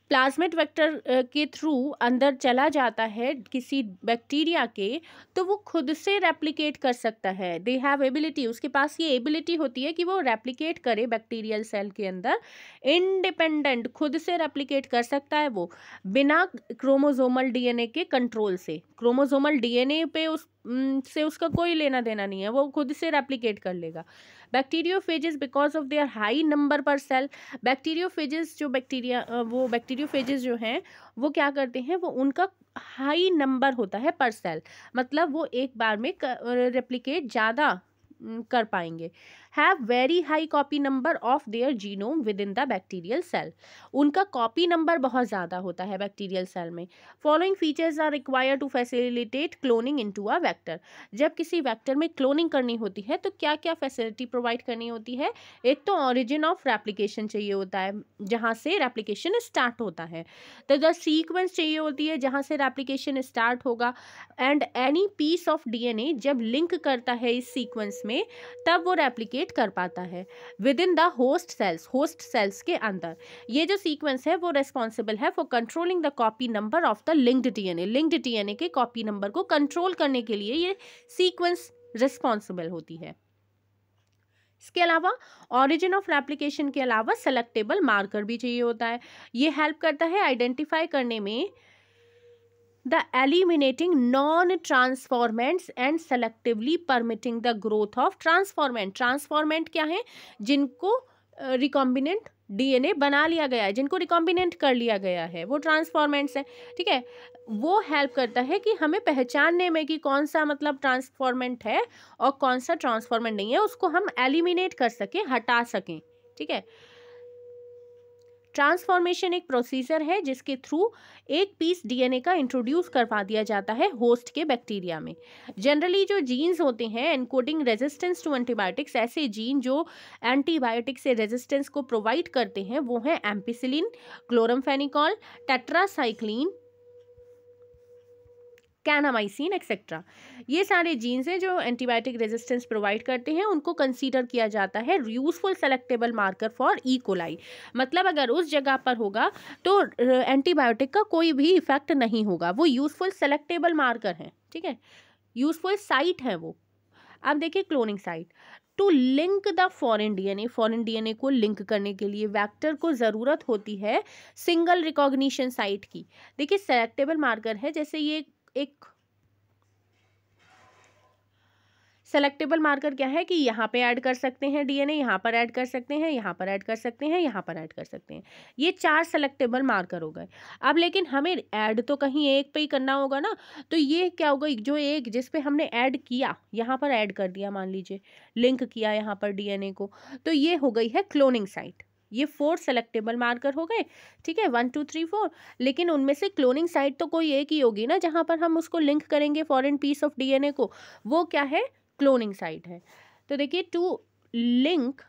प्लाज्मेट वेक्टर के थ्रू अंदर चला जाता है किसी बैक्टीरिया के तो वो खुद से रेप्लिकेट कर सकता है दे हैव एबिलिटी उसके पास ये एबिलिटी होती है कि वो रेप्लिकेट करे बैक्टीरियल सेल के अंदर इंडिपेंडेंट खुद से रेप्लिकेट कर सकता है वो बिना क्रोमोजोमल डीएनए के कंट्रोल से क्रोमोजोमल डीएनए पे उस से उसका कोई लेना देना नहीं है वो खुद से रेप्लिकेट कर लेगा bacteriophages because of their high number per cell bacteriophages जो बैक्टीरिया वो बैक्टीरियोफेजेस जो हैं वो क्या करते हैं वो उनका हाई नंबर होता है पर सेल मतलब वो एक बार में रेप्लीकेट ज़्यादा कर पाएंगे have very high copy number of their genome within the bacterial cell उनका कॉपी नंबर बहुत ज़्यादा होता है बैक्टीरियल सेल में following features are require to facilitate cloning into a vector जब किसी वैक्टर में क्लोनिंग करनी होती है तो क्या क्या फैसिलिटी प्रोवाइड करनी होती है एक तो ऑरिजिन ऑफ रेप्लीकेशन चाहिए होता है जहाँ से रेप्लीकेशन स्टार्ट होता है तो द सीक्वेंस चाहिए होती है जहाँ से रेप्लीकेशन स्टार्ट होगा and any piece of a जब लिंक करता है इस सीक्वेंस में तब वो रेप्लीकेट रेप्लिकेट कर पाता है within the host cells host cells के अंदर ये जो सीक्वेंस है वो रेस्पॉन्सिबल है for controlling the copy number of the linked DNA linked DNA के कॉपी नंबर को कंट्रोल करने के लिए ये सीक्वेंस रिस्पॉन्सिबल होती है इसके अलावा ऑरिजिन ऑफ रेप्लिकेशन के अलावा सेलेक्टेबल मार्कर भी चाहिए होता है ये हेल्प करता है आइडेंटिफाई करने में the eliminating non transformants and selectively permitting the growth of transformant transformant क्या है जिनको रिकॉम्बिनेंट डीएनए बना लिया गया है जिनको रिकॉम्बिनेंट कर लिया गया है वो ट्रांसफॉर्मेंट्स हैं ठीक है वो हेल्प करता है कि हमें पहचानने में कि कौन सा मतलब ट्रांसफॉर्मेंट है और कौन सा ट्रांसफॉर्मेंट नहीं है उसको हम एलिमिनेट कर सकें हटा सकें ठीक है ट्रांसफॉर्मेशन एक प्रोसीजर है जिसके थ्रू एक पीस डीएनए का इंट्रोड्यूस करवा दिया जाता है होस्ट के बैक्टीरिया में जनरली जो जीन्स होते हैं एनकोडिंग रेजिस्टेंस टू एंटीबायोटिक्स ऐसे जीन जो एंटीबायोटिक से रेजिस्टेंस को प्रोवाइड करते हैं वो हैं ampicillin chloramphenicol tetracycline kanamycin etcetera ये सारे जीन्स हैं जो एंटीबायोटिक रेजिस्टेंस प्रोवाइड करते हैं उनको कंसीडर किया जाता है useful selectable marker for E coli मतलब अगर उस जगह पर होगा तो एंटीबायोटिक का कोई भी इफेक्ट नहीं होगा वो यूजफुल सेलेक्टेबल मार्कर हैं ठीक है यूजफुल साइट है वो अब देखिए cloning site to link the foreign D N A foreign D N A को लिंक करने के लिए वैक्टर को ज़रूरत होती है सिंगल रिकॉग्निशन साइट की देखिए सेलेक्टेबल मार्कर है जैसे ये एक सेलेक्टेबल मार्कर क्या है कि यहाँ पे ऐड कर सकते हैं डीएनए यहाँ पर ऐड कर सकते हैं यहाँ पर ऐड कर सकते हैं यहाँ पर ऐड कर सकते हैं ये चार सेलेक्टेबल मार्कर हो गए अब लेकिन हमें ऐड तो कहीं एक पे ही करना होगा ना तो ये क्या होगा जो एक जिस पे हमने ऐड किया यहाँ पर ऐड कर दिया मान लीजिए लिंक किया यहाँ पर डीएनए को तो ये हो गई है क्लोनिंग साइट ये फोर सेलेक्टेबल मार्कर हो गए ठीक है वन टू थ्री फोर लेकिन उनमें से क्लोनिंग साइट तो कोई एक ही होगी ना जहाँ पर हम उसको लिंक करेंगे फॉरन पीस ऑफ डी को वो क्या है क्लोनिंग साइट है तो देखिए to link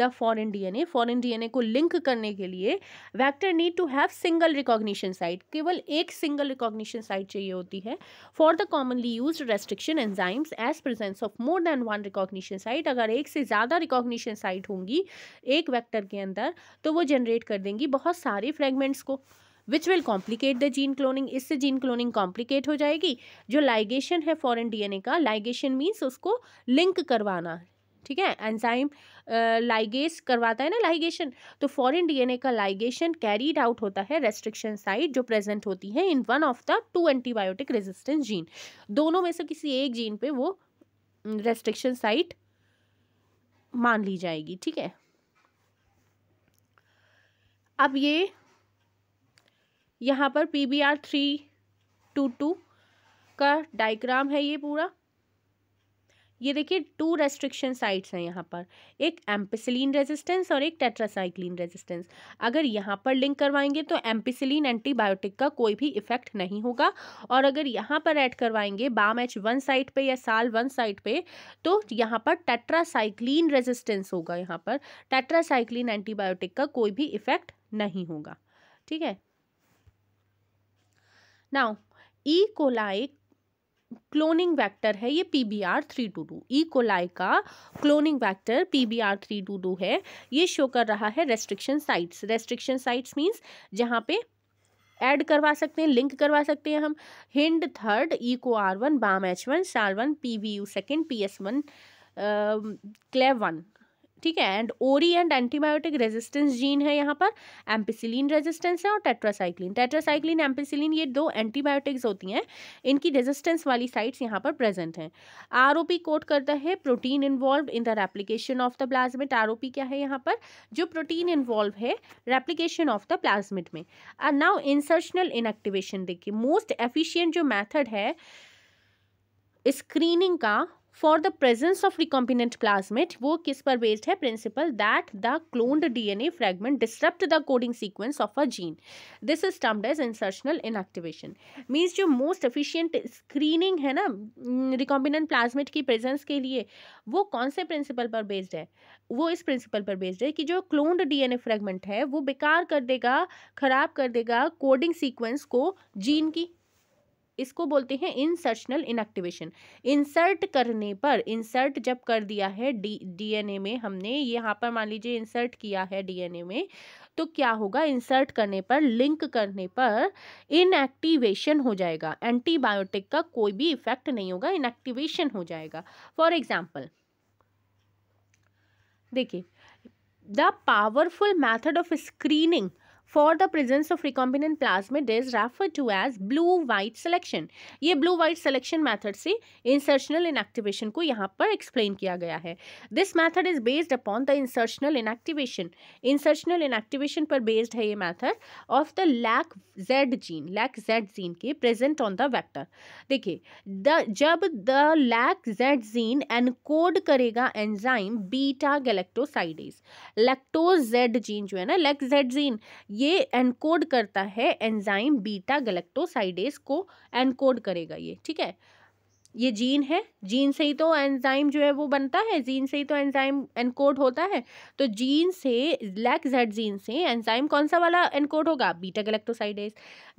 the D N A foreign D N A को लिंक करने के लिए vector need to have single recognition site केवल एक सिंगल रिकॉग्निशन साइट चाहिए होती है for the commonly use restriction enzymes as presence of more than one recognition site अगर एक से ज़्यादा रिकॉग्निशन साइट होंगी एक वैक्टर के अंदर तो वो जनरेट कर देंगी बहुत सारे फ्रेगमेंट्स को which will complicate the gene cloning इससे जीन क्लोनिंग कॉम्प्लिकेट हो जाएगी जो लाइगेशन है फॉरन डी एन ए का लाइगेशन मीन्स उसको लिंक करवाना ठीक है एंजाइम लाइगेस करवाता है ना लाइगेशन तो फॉरेन डीएनए का लाइगेशन कैरीड आउट होता है रेस्ट्रिक्शन साइट जो प्रेजेंट होती है in one of the two antibiotic resistance gene दोनों में से किसी एक जीन पे वो रेस्ट्रिक्शन साइट मान ली जाएगी ठीक है अब ये यहाँ पर P B R three two two का डायग्राम है ये पूरा ये देखिए टू रेस्ट्रिक्शन साइट्स हैं यहाँ पर एक एम्पिसिलिन रेजिस्टेंस और एक टेट्रासाइक्लिन रेजिस्टेंस अगर यहाँ पर लिंक करवाएंगे तो एम्पिसिलिन एंटीबायोटिक का कोई भी इफेक्ट नहीं होगा और अगर यहाँ पर ऐड करवाएंगे बाम एच वन साइट पे या साल वन साइट पे तो यहाँ पर टेट्रासाइक्लिन रेजिस्टेंस होगा यहाँ पर टेट्रासाइक्लिन एंटीबायोटिक का कोई भी इफेक्ट नहीं होगा ठीक है now E coli cloning vector है ये P B R three two two E coli का cloning vector P B R three two two है ये शो कर रहा है restriction sites restriction sites means जहाँ पे ऐड करवा सकते हैं लिंक करवा सकते हैं हम hind third E co R one bam H one sal one P V U second P S one cla one ठीक है एंड ओरी एंड एंटीबायोटिक रेजिस्टेंस जीन है यहाँ पर एम्पिसिलिन रेजिस्टेंस है और टेट्रासाइक्लिन टेट्रासाइक्लिन एम्पिसिलिन ये दो एंटीबायोटिक्स होती हैं इनकी रेजिस्टेंस वाली साइट्स यहाँ पर प्रेजेंट हैं आर कोट करता है protein involve in the replication of the plasmid R क्या है यहाँ पर जो प्रोटीन इन्वॉल्व है रेप्लीकेशन ऑफ द प्लाज्मिट में नाउ इंसर्शनल इनएक्टिवेशन देखिए मोस्ट एफिशियंट जो मैथड है स्क्रीनिंग का for the presence of recombinant plasmid वो किस पर बेस्ड है principle that the cloned DNA fragment disturb the coding sequence of a gene this is termed as insertional inactivation means जो most efficient screening है ना recombinant plasmid की presence के लिए वो कौन से प्रिंसिपल पर बेस्ड है वो इस प्रिंसिपल पर बेस्ड है कि जो क्लोन्ड डीएनए फ्रेगमेंट है वो बेकार कर देगा खराब कर देगा कोडिंग सीक्वेंस को जीन की इसको बोलते हैं इंसर्शनल इनएक्टिवेशन इंसर्ट करने पर इंसर्ट जब कर दिया है डी डीएनए में हमने यहाँ पर मान लीजिए इंसर्ट किया है डीएनए में तो क्या होगा इंसर्ट करने पर लिंक करने पर इनएक्टिवेशन हो जाएगा एंटीबायोटिक का कोई भी इफेक्ट नहीं होगा इनएक्टिवेशन हो जाएगा फॉर एग्जाम्पल देखिए the powerful method of screening for the presence of recombinant plasmid is refer to as blue white selection ये ब्लू वाइट सिलेक्शन मैथड से इंसर्शनल इनएक्टिवेशन को यहाँ पर एक्सप्लेन किया गया है this method is based upon the insertional inactivation insertional inactivation पर based है ये method of the lac Z gene lac Z gene के प्रेजेंट ऑन द वैक्टर देखिए द जब the lac Z gene encode करेगा enzyme beta galactosidase lactose Z gene जो है ना लैक जेड जीन ये ये एनकोड करता है एंजाइम बीटा गलेक्टोसाइडेस को एनकोड करेगा ये ठीक है ये जीन है जीन से ही तो एंजाइम जो है वो बनता है जीन से ही तो एंजाइम एनकोड होता है तो जीन से लैक जेड जीन से एंजाइम कौन सा वाला एनकोड होगा beta galactosidase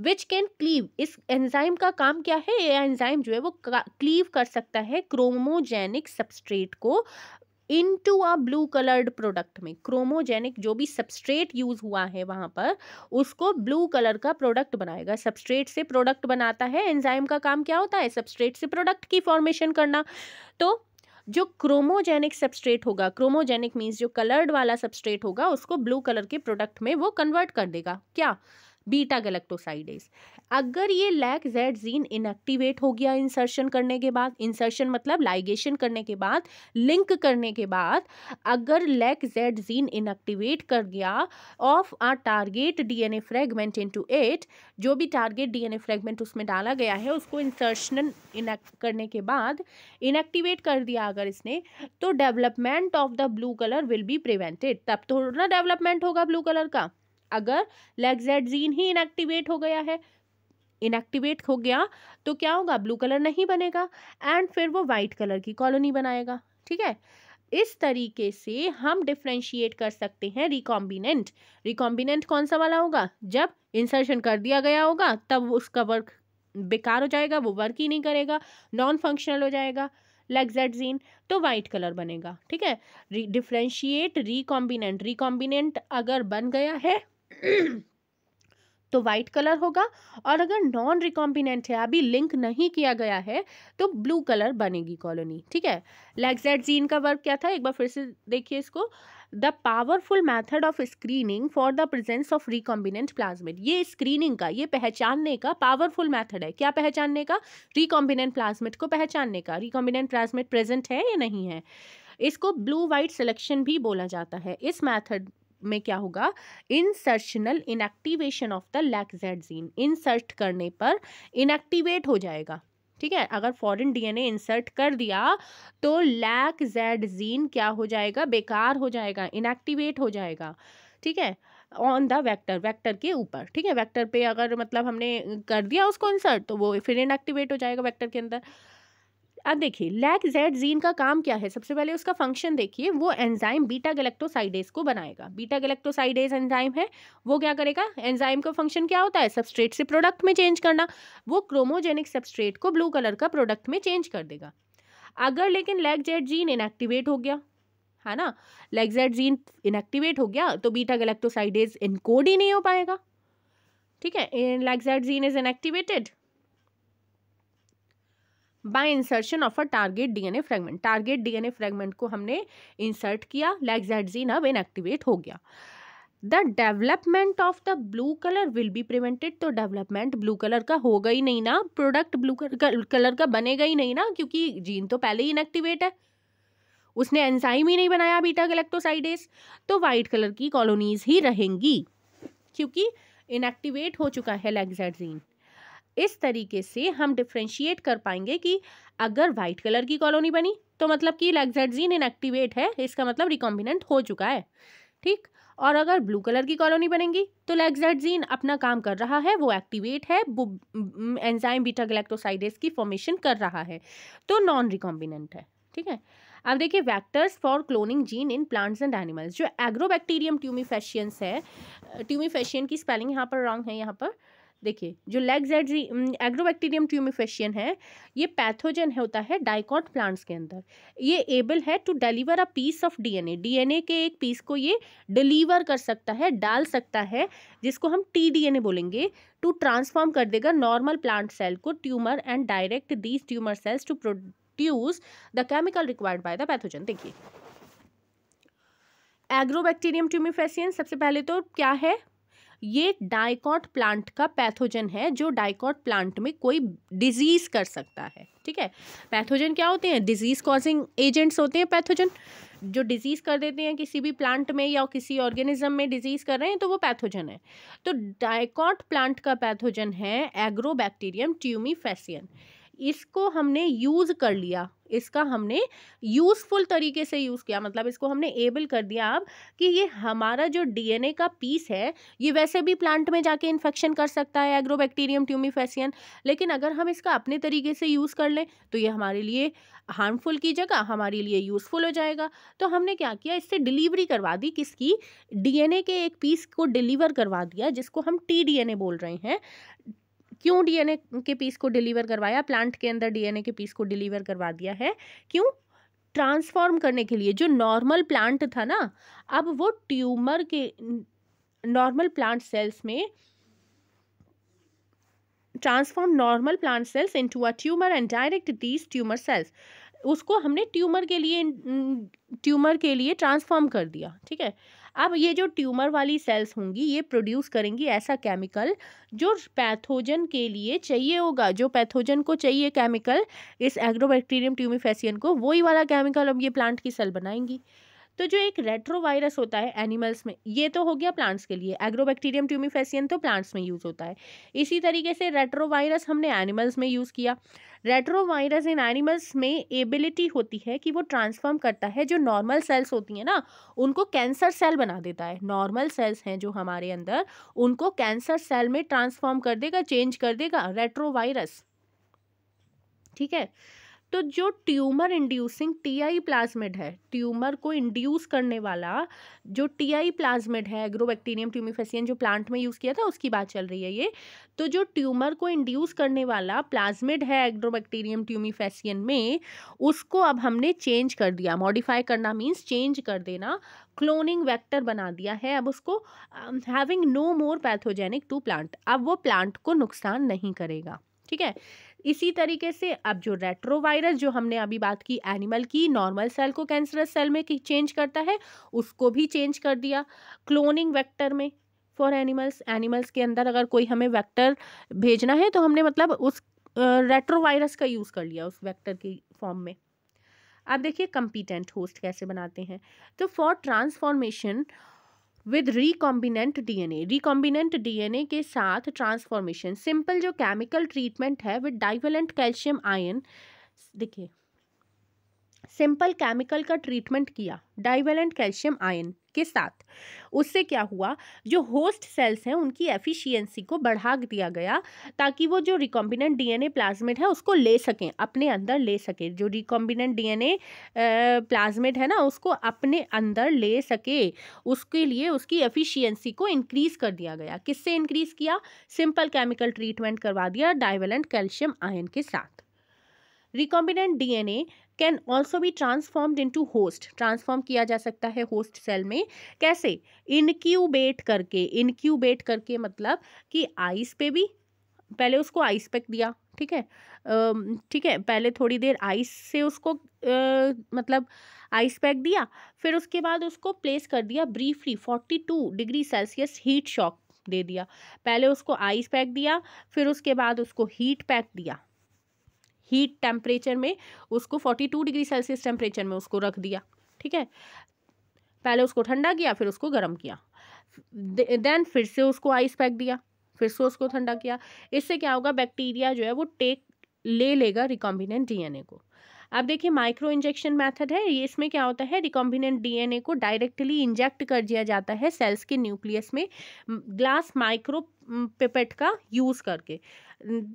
which can cleave इस एंजाइम का काम क्या है ये एंजाइम जो है वो क्लीव कर सकता है क्रोमोजेनिक सबस्ट्रेट को into a blue coloured product में क्रोमोजेनिक जो भी सबस्ट्रेट यूज़ हुआ है वहाँ पर उसको ब्लू कलर का प्रोडक्ट बनाएगा सबस्ट्रेट से प्रोडक्ट बनाता है एंजाइम का काम क्या होता है सबस्ट्रेट से प्रोडक्ट की फॉर्मेशन करना तो जो क्रोमोजेनिक सबस्ट्रेट होगा क्रोमोजेनिक मीन्स जो कलर्ड वाला सबस्ट्रेट होगा उसको ब्लू कलर के प्रोडक्ट में वो कन्वर्ट कर देगा क्या बीटा गलेक्टोसाइडेज अगर ये लैक जेड जीन इनएक्टिवेट हो गया इंसर्शन करने के बाद इंसर्शन मतलब लाइगेशन करने के बाद लिंक करने के बाद अगर लैक जेड जीन इनएक्टिवेट कर गया of a target DNA fragment into at जो भी टारगेट डीएनए फ्रेगमेंट उसमें डाला गया है उसको इंसर्शन करने के बाद इनएक्टिवेट कर दिया अगर इसने तो development of the blue colour will be prevented तब थोड़ा डेवलपमेंट होगा ब्लू कलर का अगर लेग्जेडजीन ही इनएक्टिवेट हो गया है इनएक्टिवेट हो गया तो क्या होगा ब्लू कलर नहीं बनेगा एंड फिर वो वाइट कलर की कॉलोनी बनाएगा ठीक है इस तरीके से हम डिफ्रेंशिएट कर सकते हैं रिकॉम्बिनेंट रिकॉम्बिनेंट कौन सा वाला होगा जब इंसर्शन कर दिया गया होगा तब उसका वर्क बेकार हो जाएगा वो वर्क ही नहीं करेगा नॉन फंक्शनल हो जाएगा लेग्जेडजीन तो वाइट कलर बनेगा ठीक है डिफ्रेंशिएट रिकॉम्बिनेंट रिकॉम्बिनेंट अगर बन गया है तो वाइट कलर होगा और अगर नॉन रिकॉम्बिनेंट है अभी लिंक नहीं किया गया है तो ब्लू कलर बनेगी कॉलोनी ठीक है लैक्सैट जीन का वर्क क्या था एक बार फिर से देखिए इसको the powerful method of screening for the presence of recombinant plasmid ये स्क्रीनिंग का ये पहचानने का पावरफुल मैथड है क्या पहचानने का रिकॉम्बिनेंट प्लाज्मिड को पहचानने का रिकॉम्बिनेंट प्लाज्मिड प्रेजेंट है या नहीं है इसको ब्लू वाइट सिलेक्शन भी बोला जाता है इस मैथड में क्या होगा insertional inactivation of the lac Z gene insert करने पर इनएक्टिवेट हो जाएगा ठीक है अगर फॉरेन डीएनए इंसर्ट कर दिया तो लैक जेड जीन क्या हो जाएगा बेकार हो जाएगा इनएक्टिवेट हो जाएगा ठीक है ऑन द वेक्टर वेक्टर के ऊपर ठीक है वेक्टर पे अगर मतलब हमने कर दिया उसको इंसर्ट तो वो फिर इनएक्टिवेट हो जाएगा वेक्टर के अंदर अब देखिए लैक जेड जीन का काम क्या है सबसे पहले उसका फंक्शन देखिए वो एंजाइम बीटा गलेक्टोसाइडेज को बनाएगा बीटा गलेक्टोसाइडेज एंजाइम है वो क्या करेगा एंजाइम का फंक्शन क्या होता है सबस्ट्रेट से प्रोडक्ट में चेंज करना वो क्रोमोजेनिक सबस्ट्रेट को ब्लू कलर का प्रोडक्ट में चेंज कर देगा अगर लेकिन लैक जेड जीन इनएक्टिवेट हो गया है ना जेड जीन इनएक्टिवेट हो गया तो बीटा गलेक्टोसाइडेज इनकोड ही नहीं हो पाएगा ठीक है Z gene is inactivated by insertion of a target DNA fragment target DNA fragment को हमने इंसर्ट किया लैक्सैटजीन अब इनएक्टिवेट हो गया the development of the blue colour will be prevented तो डेवलपमेंट ब्लू कलर का होगा ही नहीं ना प्रोडक्ट ब्लू कलर का बनेगा ही नहीं ना क्योंकि जीन तो पहले ही इनएक्टिवेट है उसने एंजाइम ही नहीं बनाया बीटा गलेक्टोसाइडेस तो वाइट कलर की कॉलोनीज ही रहेंगी क्योंकि इनएक्टिवेट हो चुका है लैक्साजीन इस तरीके से हम डिफ्रेंशिएट कर पाएंगे कि अगर वाइट कलर की कॉलोनी बनी तो मतलब कि लेग्जेडजीन इनएक्टिवेट है इसका मतलब रिकॉम्बिनेंट हो चुका है ठीक और अगर ब्लू कलर की कॉलोनी बनेंगी तो लैक्जेडजीन अपना काम कर रहा है वो एक्टिवेट है एंजाइम बीटा गलेक्टोसाइडेस की फॉर्मेशन कर रहा है तो नॉन रिकॉम्बिनेंट है ठीक है अब देखिए vectors for cloning gene in plants and animals जो एग्रोबैक्टीरियम ट्यूमिफेशियंस है ट्यूमिफेशियन की स्पेलिंग यहाँ पर रॉन्ग है यहाँ पर देखिए जो लेग्स एग्रोबैक्टीरियम ट्यूमिफेशियन है ये पैथोजन होता है डाइकॉट प्लांट्स के अंदर ये एबल है to deliver a piece of DNA DNA के एक पीस को ये डिलीवर कर सकता है डाल सकता है जिसको हम टी डीएनए बोलेंगे टू ट्रांसफॉर्म कर देगा नॉर्मल प्लांट सेल को tumour and direct these tumour cells to produce the chemical required by the pathogen देखिए एग्रोबैक्टीरियम ट्यूमिफेशियन सबसे पहले तो क्या है ये डाइकॉट प्लांट का पैथोजन है जो डाइकॉट प्लांट में कोई डिजीज़ कर सकता है ठीक है पैथोजन क्या होते हैं डिजीज़ कॉजिंग एजेंट्स होते हैं पैथोजन जो डिजीज़ कर देते हैं किसी भी प्लांट में या किसी ऑर्गेनिज्म में डिजीज़ कर रहे हैं तो वो पैथोजन है तो डाइकॉट प्लांट का पैथोजन है एग्रोबैक्टीरियम फैसियन इसको हमने यूज़ कर लिया इसका हमने यूज़फुल तरीके से यूज़ किया मतलब इसको हमने एबल कर दिया अब कि ये हमारा जो डीएनए का पीस है ये वैसे भी प्लांट में जाके इन्फेक्शन कर सकता है एग्रोबैक्टीरियम ट्यूमीफेसियन लेकिन अगर हम इसका अपने तरीके से यूज़ कर लें तो ये हमारे लिए हार्मफुल की जगह हमारे लिए यूज़फुल हो जाएगा तो हमने क्या किया इससे डिलीवरी करवा दी किसकी डी के एक पीस को डिलीवर करवा दिया जिसको हम टी बोल रहे हैं क्यों डीएनए के पीस को डिलीवर करवाया प्लांट के अंदर डीएनए के पीस को डिलीवर करवा दिया है क्यों ट्रांसफॉर्म करने के लिए जो नॉर्मल प्लांट था ना अब वो ट्यूमर के नॉर्मल प्लांट सेल्स में transform normal plant cells into a tumour and direct these tumour cells उसको हमने ट्यूमर के लिए ट्यूमर के लिए ट्रांसफॉर्म कर दिया ठीक है अब ये जो ट्यूमर वाली सेल्स होंगी ये प्रोड्यूस करेंगी ऐसा केमिकल जो पैथोजन के लिए चाहिए होगा जो पैथोजन को चाहिए केमिकल इस एग्रोबैक्टीरियम ट्यूमिफेसियन को वही वाला केमिकल अब ये प्लांट की सेल बनाएंगी तो जो एक रेट्रोवायरस होता है एनिमल्स में ये तो हो गया प्लांट्स के लिए एग्रोबैक्टीरियम ट्यूमिफेसियन तो प्लांट्स में यूज़ होता है इसी तरीके से रेट्रोवायरस हमने एनिमल्स में यूज़ किया रेट्रोवायरस इन एनिमल्स में एबिलिटी होती है कि वो ट्रांसफॉर्म करता है जो नॉर्मल सेल्स होती हैं ना उनको कैंसर सेल बना देता है नॉर्मल सेल्स हैं जो हमारे अंदर उनको कैंसर सेल में ट्रांसफॉर्म कर देगा चेंज कर देगा रेट्रोवायरस ठीक है तो जो ट्यूमर इंड्यूसिंग टीआई प्लाज्मिड है ट्यूमर को इंड्यूस करने वाला जो टीआई प्लाज्मिड है एग्रोबैक्टीरियम ट्यूमिफेसियन जो प्लांट में यूज़ किया था उसकी बात चल रही है ये तो जो ट्यूमर को इंड्यूस करने वाला प्लाज्मिड है एग्रोबैक्टीरियम ट्यूमिफेसियन में उसको अब हमने चेंज कर दिया मॉडिफाई करना मीन्स चेंज कर देना क्लोनिंग वैक्टर बना दिया है अब उसको having no more pathogenic to plant अब वो प्लांट को नुकसान नहीं करेगा ठीक है इसी तरीके से अब जो रेट्रोवायरस जो हमने अभी बात की एनिमल की नॉर्मल सेल को कैंसरस सेल में चेंज करता है उसको भी चेंज कर दिया क्लोनिंग वेक्टर में फॉर एनिमल्स एनिमल्स के अंदर अगर कोई हमें वेक्टर भेजना है तो हमने मतलब उस रेट्रोवायरस का यूज़ कर लिया उस वैक्टर की फॉर्म में अब देखिए कंपीटेंट होस्ट कैसे बनाते हैं तो for transformation with recombinant DNA recombinant DNA के साथ ट्रांसफॉर्मेशन सिंपल जो केमिकल ट्रीटमेंट है विद डाइवेलेंट कैल्शियम आयन देखिए सिंपल केमिकल का ट्रीटमेंट किया डाइवेलेंट कैल्शियम आयन के साथ उससे क्या हुआ जो होस्ट सेल्स हैं उनकी एफिशिएंसी को बढ़ा दिया गया ताकि वो जो रिकॉम्बिनेंट डीएनए प्लाज्मेट है उसको ले सकें अपने अंदर ले सके जो रिकॉम्बिनेंट डीएनए प्लाज्मेट है ना उसको अपने अंदर ले सके उसके लिए उसकी एफिशिएंसी को इंक्रीज कर दिया गया किससे इंक्रीज किया सिंपल केमिकल ट्रीटमेंट करवा दिया डाइवेलेंट कैल्शियम आयन के साथ recombinant DNA can also be transformed into host transform किया जा सकता है होस्ट सेल में कैसे इनक्यूबेट करके इनक्यूबेट करके मतलब कि आइस पे भी पहले उसको आइस पैक दिया ठीक है ठीक है पहले थोड़ी देर आइस से उसको आ, मतलब आइस पैक दिया फिर उसके बाद उसको प्लेस कर दिया briefly forty two degree Celsius heat shock दे दिया पहले उसको आइस पैक दिया फिर उसके बाद उसको हीट पैक दिया हीट टेम्परेचर में उसको forty two degree Celsius temperature में उसको रख दिया ठीक है पहले उसको ठंडा किया फिर उसको गर्म किया देन फिर से उसको आइस पैक दिया फिर से उसको ठंडा किया इससे क्या होगा बैक्टीरिया जो है वो टेक ले लेगा रिकॉम्बिनेंट डीएनए को अब देखिए माइक्रो इंजेक्शन मेथड है ये इसमें क्या होता है रिकॉम्बिनेंट डीएनए को डायरेक्टली इंजेक्ट कर दिया जाता है सेल्स के न्यूक्लियस में ग्लास माइक्रो पिपेट का यूज़ करके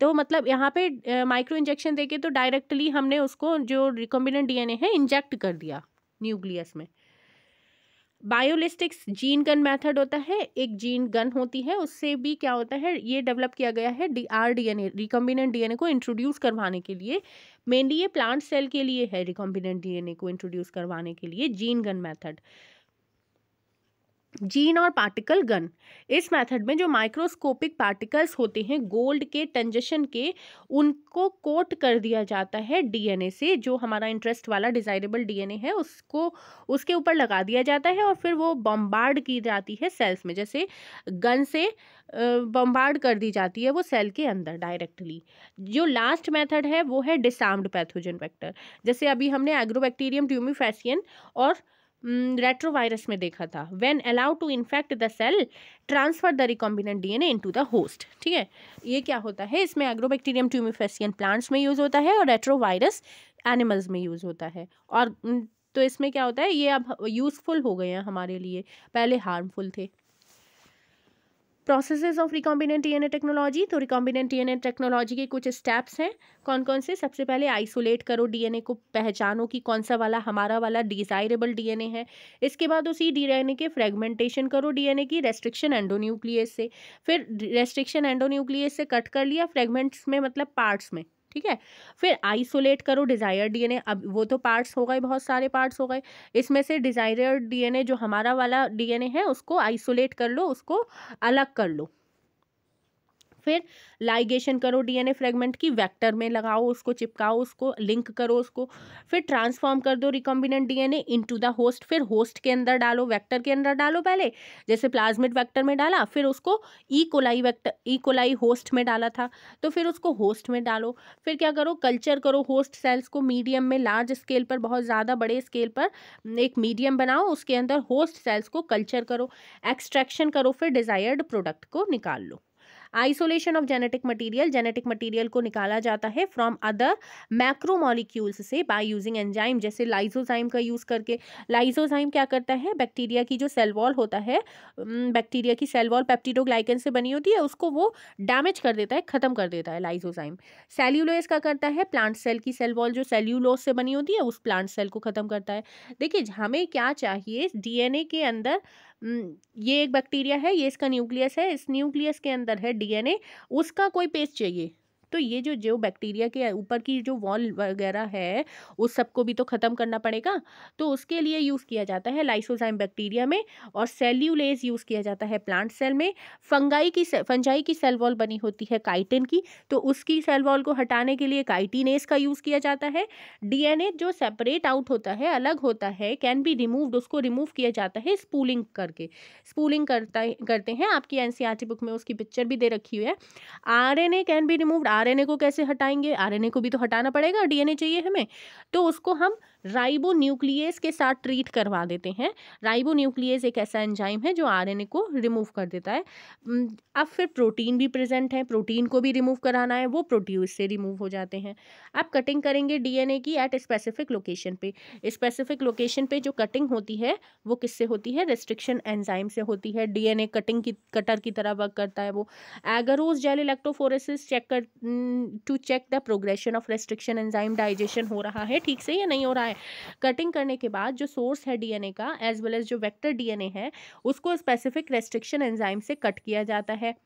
तो मतलब यहाँ पे माइक्रो इंजेक्शन देके तो डायरेक्टली हमने उसको जो रिकॉम्बिनेंट डीएनए है इंजेक्ट कर दिया न्यूक्लियस में बायोलिस्टिक्स जीन गन मेथड होता है एक जीन गन होती है उससे भी क्या होता है ये डेवलप किया गया है D R D N A recombinant A को इंट्रोड्यूस करवाने के लिए मेनली ये प्लांट सेल के लिए है रिकॉम्बिनेंट ए को इंट्रोड्यूस करवाने के लिए जीन गन मैथड जीन और पार्टिकल गन इस मेथड में जो माइक्रोस्कोपिक पार्टिकल्स होते हैं गोल्ड के टंजेशन के उनको कोट कर दिया जाता है डीएनए से जो हमारा इंटरेस्ट वाला डिज़ायरेबल डीएनए है उसको उसके ऊपर लगा दिया जाता है और फिर वो बम्बार्ड की जाती है सेल्स में जैसे गन से बम्बार्ड कर दी जाती है वो सेल के अंदर डायरेक्टली जो लास्ट मेथड है वो है डिसाम्ड पैथोजन वैक्टर जैसे अभी हमने एग्रोबैक्टीरियम ट्यूमिफेसियन और रेट्रोवायरस में देखा था when allow to infect the cell transfer the recombinant into the host ठीक है ये क्या होता है इसमें एग्रोबैक्टीरियम ट्यूमिफेसियन प्लांट्स में यूज़ होता है और रेट्रोवायरस एनिमल्स में यूज़ होता है और तो इसमें क्या होता है ये अब यूज़फुल हो गए हैं हमारे लिए पहले हार्मफुल थे processes of recombinant DNA technology तो रिकॉम्बिनेंट डीएनए टेक्नोलॉजी के कुछ स्टेप्स हैं कौन कौन से सबसे पहले आइसोलेट करो डीएनए को पहचानो कि कौन सा वाला हमारा वाला डिज़ायरेबल डीएनए है इसके बाद उसी डीएनए के फ्रेगमेंटेशन करो डीएनए की रेस्ट्रिक्शन एंडोन्यूक्लियस से फिर रेस्ट्रिक्शन एंडोन्यूक्लियस से कट कर लिया फ्रेगमेंट्स में मतलब पार्ट्स में ठीक है फिर आइसोलेट करो डिज़ायर डीएनए अब वो तो पार्ट्स हो गए बहुत सारे पार्ट्स हो गए इसमें से डिज़ायर डीएनए जो हमारा वाला डीएनए है उसको आइसोलेट कर लो उसको अलग कर लो फिर लाइगेशन करो डीएनए फ्रेगमेंट की वेक्टर में लगाओ उसको चिपकाओ उसको लिंक करो उसको फिर ट्रांसफॉर्म कर दो recombinant DNA into the host फिर होस्ट के अंदर डालो वेक्टर के अंदर डालो पहले जैसे प्लाज्मिड वेक्टर में डाला फिर उसको E coli vector E coli host में डाला था तो फिर उसको होस्ट में डालो फिर क्या करो कल्चर करो होस्ट सेल्स को मीडियम में लार्ज स्केल पर बहुत ज़्यादा बड़े स्केल पर एक मीडियम बनाओ उसके अंदर होस्ट सेल्स को कल्चर करो एक्सट्रैक्शन करो फिर डिज़ायर्ड प्रोडक्ट को निकाल लो isolation of genetic material genetic material को निकाला जाता है फ्रॉम अदर मैक्रोमोलिक्यूल्स से बाय यूजिंग एंजाइम जैसे लाइजोजाइम का यूज़ करके लाइजोजाइम क्या करता है बैक्टीरिया की जो सेलवॉल होता है बैक्टीरिया की सेलवॉल पैप्टीडोग्लाइकन से बनी होती है उसको वो डैमेज कर देता है ख़त्म कर देता है लाइजोजाइम सेल्यूलोस का करता है प्लांट सेल की सेलवॉल जो सेल्यूलोस से बनी होती है उस प्लांट सेल को ख़त्म करता है देखिए हमें क्या चाहिए डीएनए के अंदर ये एक बैक्टीरिया है ये इसका न्यूक्लियस है इस न्यूक्लियस के अंदर है डीएनए उसका कोई पेस्ट चाहिए तो ये जो जो बैक्टीरिया के ऊपर की जो वॉल वगैरह है उस सबको भी तो ख़त्म करना पड़ेगा तो उसके लिए यूज़ किया जाता है लाइसोजाइम बैक्टीरिया में और सेल्यूलेज यूज़ किया जाता है प्लांट सेल में फंगाई की फंजाई की सेल वॉल बनी होती है काइटिन की तो उसकी सेल वॉल को हटाने के लिए काइटिनेस का यूज़ किया जाता है डीएनए जो सेपरेट आउट होता है अलग होता है कैन बी रिमूव्ड उसको रिमूव किया जाता है स्पूलिंग करके स्पूलिंग करता करते हैं आपकी एनसीईआरटी बुक में उसकी पिक्चर भी दे रखी हुई है R can be removed R RNA को कैसे हटाएंगे आरएनए को भी तो हटाना पड़ेगा डीएनए चाहिए हमें तो उसको हम राइबो न्यूक्लियस के साथ ट्रीट करवा देते हैं राइबो न्यूक्लियस एक ऐसा एंजाइम है जो आर को रिमूव कर देता है अब फिर प्रोटीन भी प्रेजेंट है प्रोटीन को भी रिमूव कराना है वो प्रोड्यूस से रिमूव हो जाते हैं अब कटिंग करेंगे डीएनए की एट स्पेसिफिक लोकेशन पे स्पेसिफिक लोकेशन पे जो कटिंग होती है वो किससे होती है रेस्ट्रिक्शन एंजाइम से होती है डीएनए कटिंग की कटर की तरह वर्क करता है वो एगरोज जेल इलेक्ट्रोफोरेसिस चेक कर to check the progression of restriction enzyme digestion हो रहा है ठीक से या नहीं हो रहा है है कटिंग करने के बाद जो सोर्स है डीएनए का एज वेल एज जो वेक्टर डीएनए है उसको स्पेसिफिक रेस्ट्रिक्शन एंजाइम से कट किया जाता है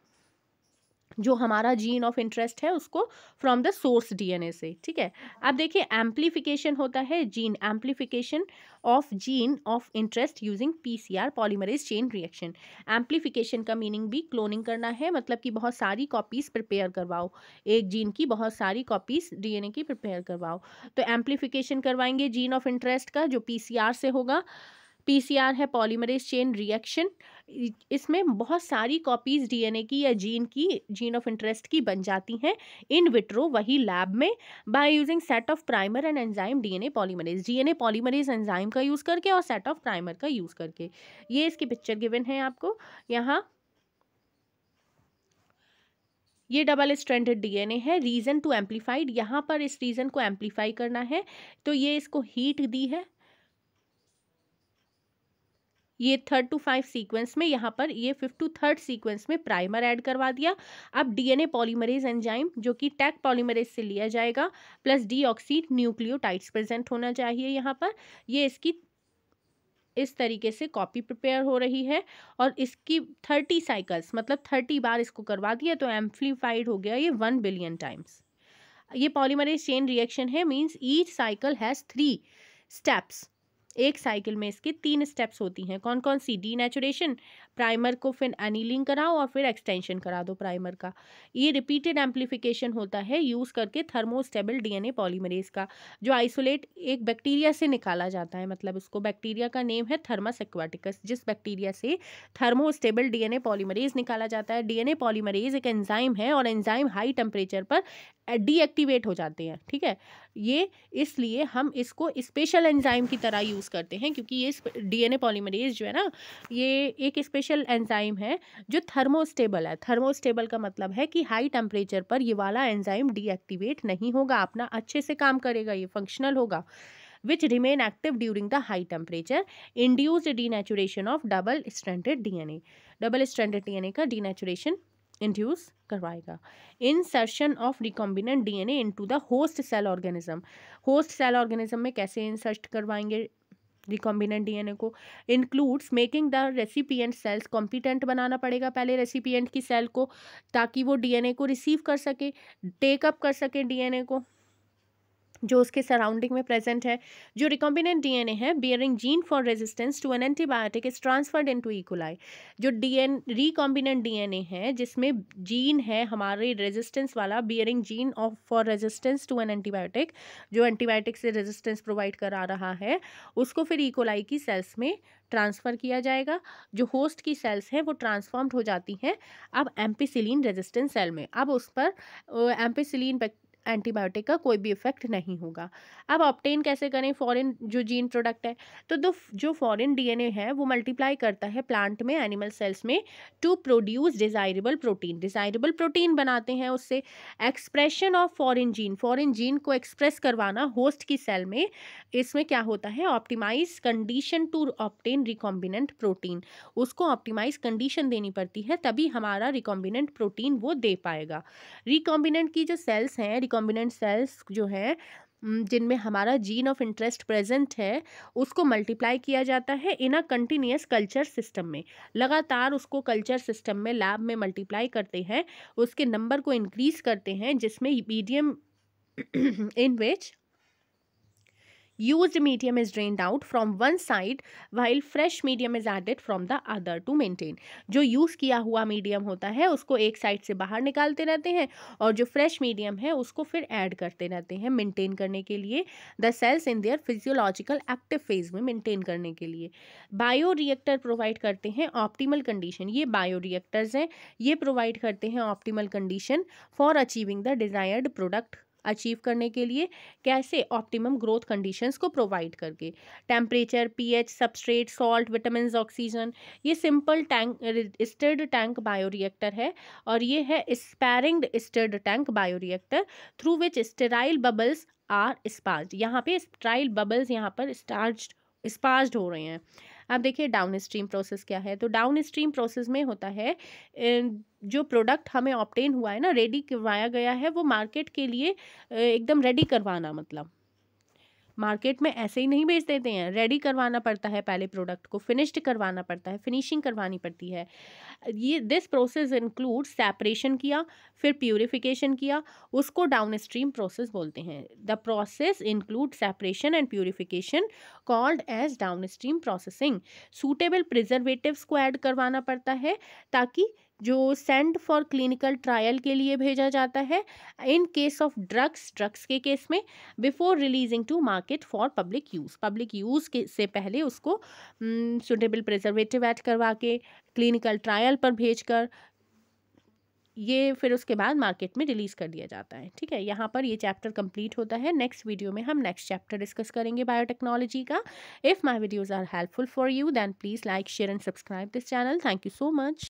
जो हमारा जीन ऑफ इंटरेस्ट है उसको फ्रॉम द सोर्स डीएनए से ठीक है अब देखिए एम्पलीफिकेशन होता है gene amplification of gene of interest using PCR polymerase chain reaction amplification का मीनिंग भी क्लोनिंग करना है मतलब कि बहुत सारी कॉपीज़ प्रिपेयर करवाओ एक जीन की बहुत सारी कॉपीज़ डीएनए की प्रिपेयर करवाओ तो एम्पलीफिकेशन करवाएंगे जीन ऑफ इंटरेस्ट का जो पी से होगा पी है पॉलीमरेज चेन रिएक्शन इसमें बहुत सारी कॉपीज़ डीएनए की या जीन की जीन ऑफ इंटरेस्ट की बन जाती हैं इन विट्रो वही लैब में by using set of primer and enzyme DNA polymerase DNA polymerase enzyme का यूज़ करके और सेट ऑफ प्राइमर का यूज़ करके ये इसकी पिक्चर गिवन है आपको यहाँ ये डबल स्ट्रैंडेड डीएनए है रीज़न टू एम्पलीफाइड यहाँ पर इस रीज़न को एम्पलीफाई करना है तो ये इसको हीट दी है ये थर्ड टू फाइव सीक्वेंस में यहाँ पर ये फिफ्थ टू थर्ड सीक्वेंस में प्राइमर ऐड करवा दिया अब डीएनए पॉलीमरेज एंजाइम जो कि टैक पॉलीमरेज से लिया जाएगा प्लस डीऑक्सी न्यूक्लियोटाइड्स प्रेजेंट होना चाहिए यहाँ पर ये इसकी इस तरीके से कॉपी प्रिपेयर हो रही है और इसकी थर्टी साइकल्स मतलब थर्टी बार इसको करवा दिया तो एम्प्लीफाइड हो गया ये वन बिलियन टाइम्स ये पॉलीमरेज चेन रिएक्शन है means each cycle has three steps एक साइकिल में इसके तीन स्टेप्स होती हैं कौन कौन सी डी नेचुरेशन प्राइमर को फिर एनीलिंग कराओ और फिर एक्सटेंशन करा दो प्राइमर का ये रिपीटेड एम्प्लीफिकेशन होता है यूज़ करके थर्मोस्टेबल डीएनए पॉलीमरेज का जो आइसोलेट एक बैक्टीरिया से निकाला जाता है मतलब उसको बैक्टीरिया का नेम है थर्मस एक्वाटिकस जिस बैक्टीरिया से थर्मोस्टेबल डी पॉलीमरेज निकाला जाता है डी पॉलीमरेज एक एंजाइम है और एंजाइम हाई टेम्परेचर पर डीएक्टिवेट हो जाते हैं ठीक है ये इसलिए हम इसको स्पेशल एंजाइम की तरह यूज़ करते हैं क्योंकि ये डी एन जो है ना ये एक स्पेशल स्पेशल एंजाइम है जो थर्मोस्टेबल है थर्मोस्टेबल का मतलब है कि हाई टेम्परेचर पर ये वाला एंजाइम डीएक्टिवेट नहीं होगा अपना अच्छे से काम करेगा ये फंक्शनल होगा which remain active during the high temperature induced denaturation of double stranded DNA double stranded DNA का denaturation इंड्यूस करवाएगा insertion of recombinant DNA into the host cell organism host cell organism में कैसे insert करवाएंगे recombinant DNA को includes making the recipient cells competent बनाना पड़ेगा पहले recipient की सेल को ताकि वो डीएनए को रिसीव कर सके टेकअप कर सके डीएनए को जो उसके सराउंडिंग में प्रेजेंट है जो रिकॉम्बिनेंट डीएनए है bearing gene for resistance to an antibiotic is transferred into E. coli जो डीएन रिकॉम्बिनेंट डीएनए है जिसमें जीन है हमारे रेजिस्टेंस वाला bearing gene of for resistance to an antibiotic जो एंटीबायोटिक से रेजिस्टेंस प्रोवाइड करा रहा है उसको फिर इकोलाई e. की सेल्स में ट्रांसफ़र किया जाएगा जो होस्ट की सेल्स हैं वो ट्रांसफॉर्म्ड हो जाती हैं अब एम्पीसिलीन रेजिस्टेंस सेल में अब उस पर एम्पीसिलीन एंटीबायोटिक का कोई भी इफेक्ट नहीं होगा अब ऑप्टेन कैसे करें फॉरेन जो जीन प्रोडक्ट है तो दो जो फॉरेन डीएनए है वो मल्टीप्लाई करता है प्लांट में एनिमल सेल्स में to produce desirable protein desirable protein बनाते हैं उससे expression of foreign gene foreign gene को एक्सप्रेस करवाना होस्ट की सेल में इसमें क्या होता है optimise condition to obtain recombinant protein उसको ऑप्टिमाइज कंडीशन देनी पड़ती है तभी हमारा रिकॉम्बिनेंट प्रोटीन वो दे पाएगा रिकॉम्बिनेंट की जो सेल्स हैं रिकॉम्बिनेंट सेल्स जो हैं जिनमें हमारा जीन ऑफ इंटरेस्ट प्रेजेंट है उसको मल्टीप्लाई किया जाता है in a continuous culture system में लगातार उसको कल्चर सिस्टम में लैब में मल्टीप्लाई करते हैं उसके नंबर को इंक्रीज करते हैं जिसमें medium in which used medium is drained out from one side while fresh medium is added from the other to maintain जो use किया हुआ medium होता है उसको एक side से बाहर निकालते रहते हैं और जो fresh medium है उसको फिर add करते रहते हैं maintain करने के लिए the cells in their physiological active phase में maintain करने के लिए bioreactor provide करते हैं optimal condition ये bioreactors हैं ये provide करते हैं optimal condition for achieving the desired product achieve करने के लिए कैसे ऑप्टिमम ग्रोथ कंडीशंस को प्रोवाइड करके temperature pH substrate salt vitamin oxygen ये simple tank stirred tank bioreactor है और ये है sparging stirred tank bioreactor through which sterile bubbles are sparge यहाँ पे स्ट्राइल बबल्स यहाँ पर स्टार्ज स्पार्ज हो रहे हैं अब देखिए डाउन स्ट्रीम प्रोसेस क्या है तो डाउन स्ट्रीम प्रोसेस में होता है जो प्रोडक्ट हमें ऑप्टेन हुआ है ना रेडी करवाया गया है वो मार्केट के लिए एकदम रेडी करवाना मतलब मार्केट में ऐसे ही नहीं बेच देते हैं रेडी करवाना पड़ता है पहले प्रोडक्ट को फिनिश्ड करवाना पड़ता है फिनिशिंग करवानी पड़ती है ये दिस प्रोसेस इंक्लूड सेपरेशन किया फिर प्योरीफिकेशन किया उसको डाउन स्ट्रीम प्रोसेस बोलते हैं the process include separation and purification called as downstream processing suitable preservatives को ऐड करवाना पड़ता है ताकि जो सेंड फॉर क्लिनिकल ट्रायल के लिए भेजा जाता है in case of drugs drugs के केस में before releasing to market for public use public use के से पहले उसको सुटेबल प्रिजर्वेटिव ऐड करवा के क्लिनिकल ट्रायल पर भेजकर ये फिर उसके बाद मार्केट में रिलीज़ कर दिया जाता है ठीक है यहाँ पर ये चैप्टर कंप्लीट होता है नेक्स्ट वीडियो में हम नेक्स्ट चैप्टर डिस्कस करेंगे बायोटेक्नोलॉजी का if my videos are helpful for you than please like share and subscribe this channel thank you so much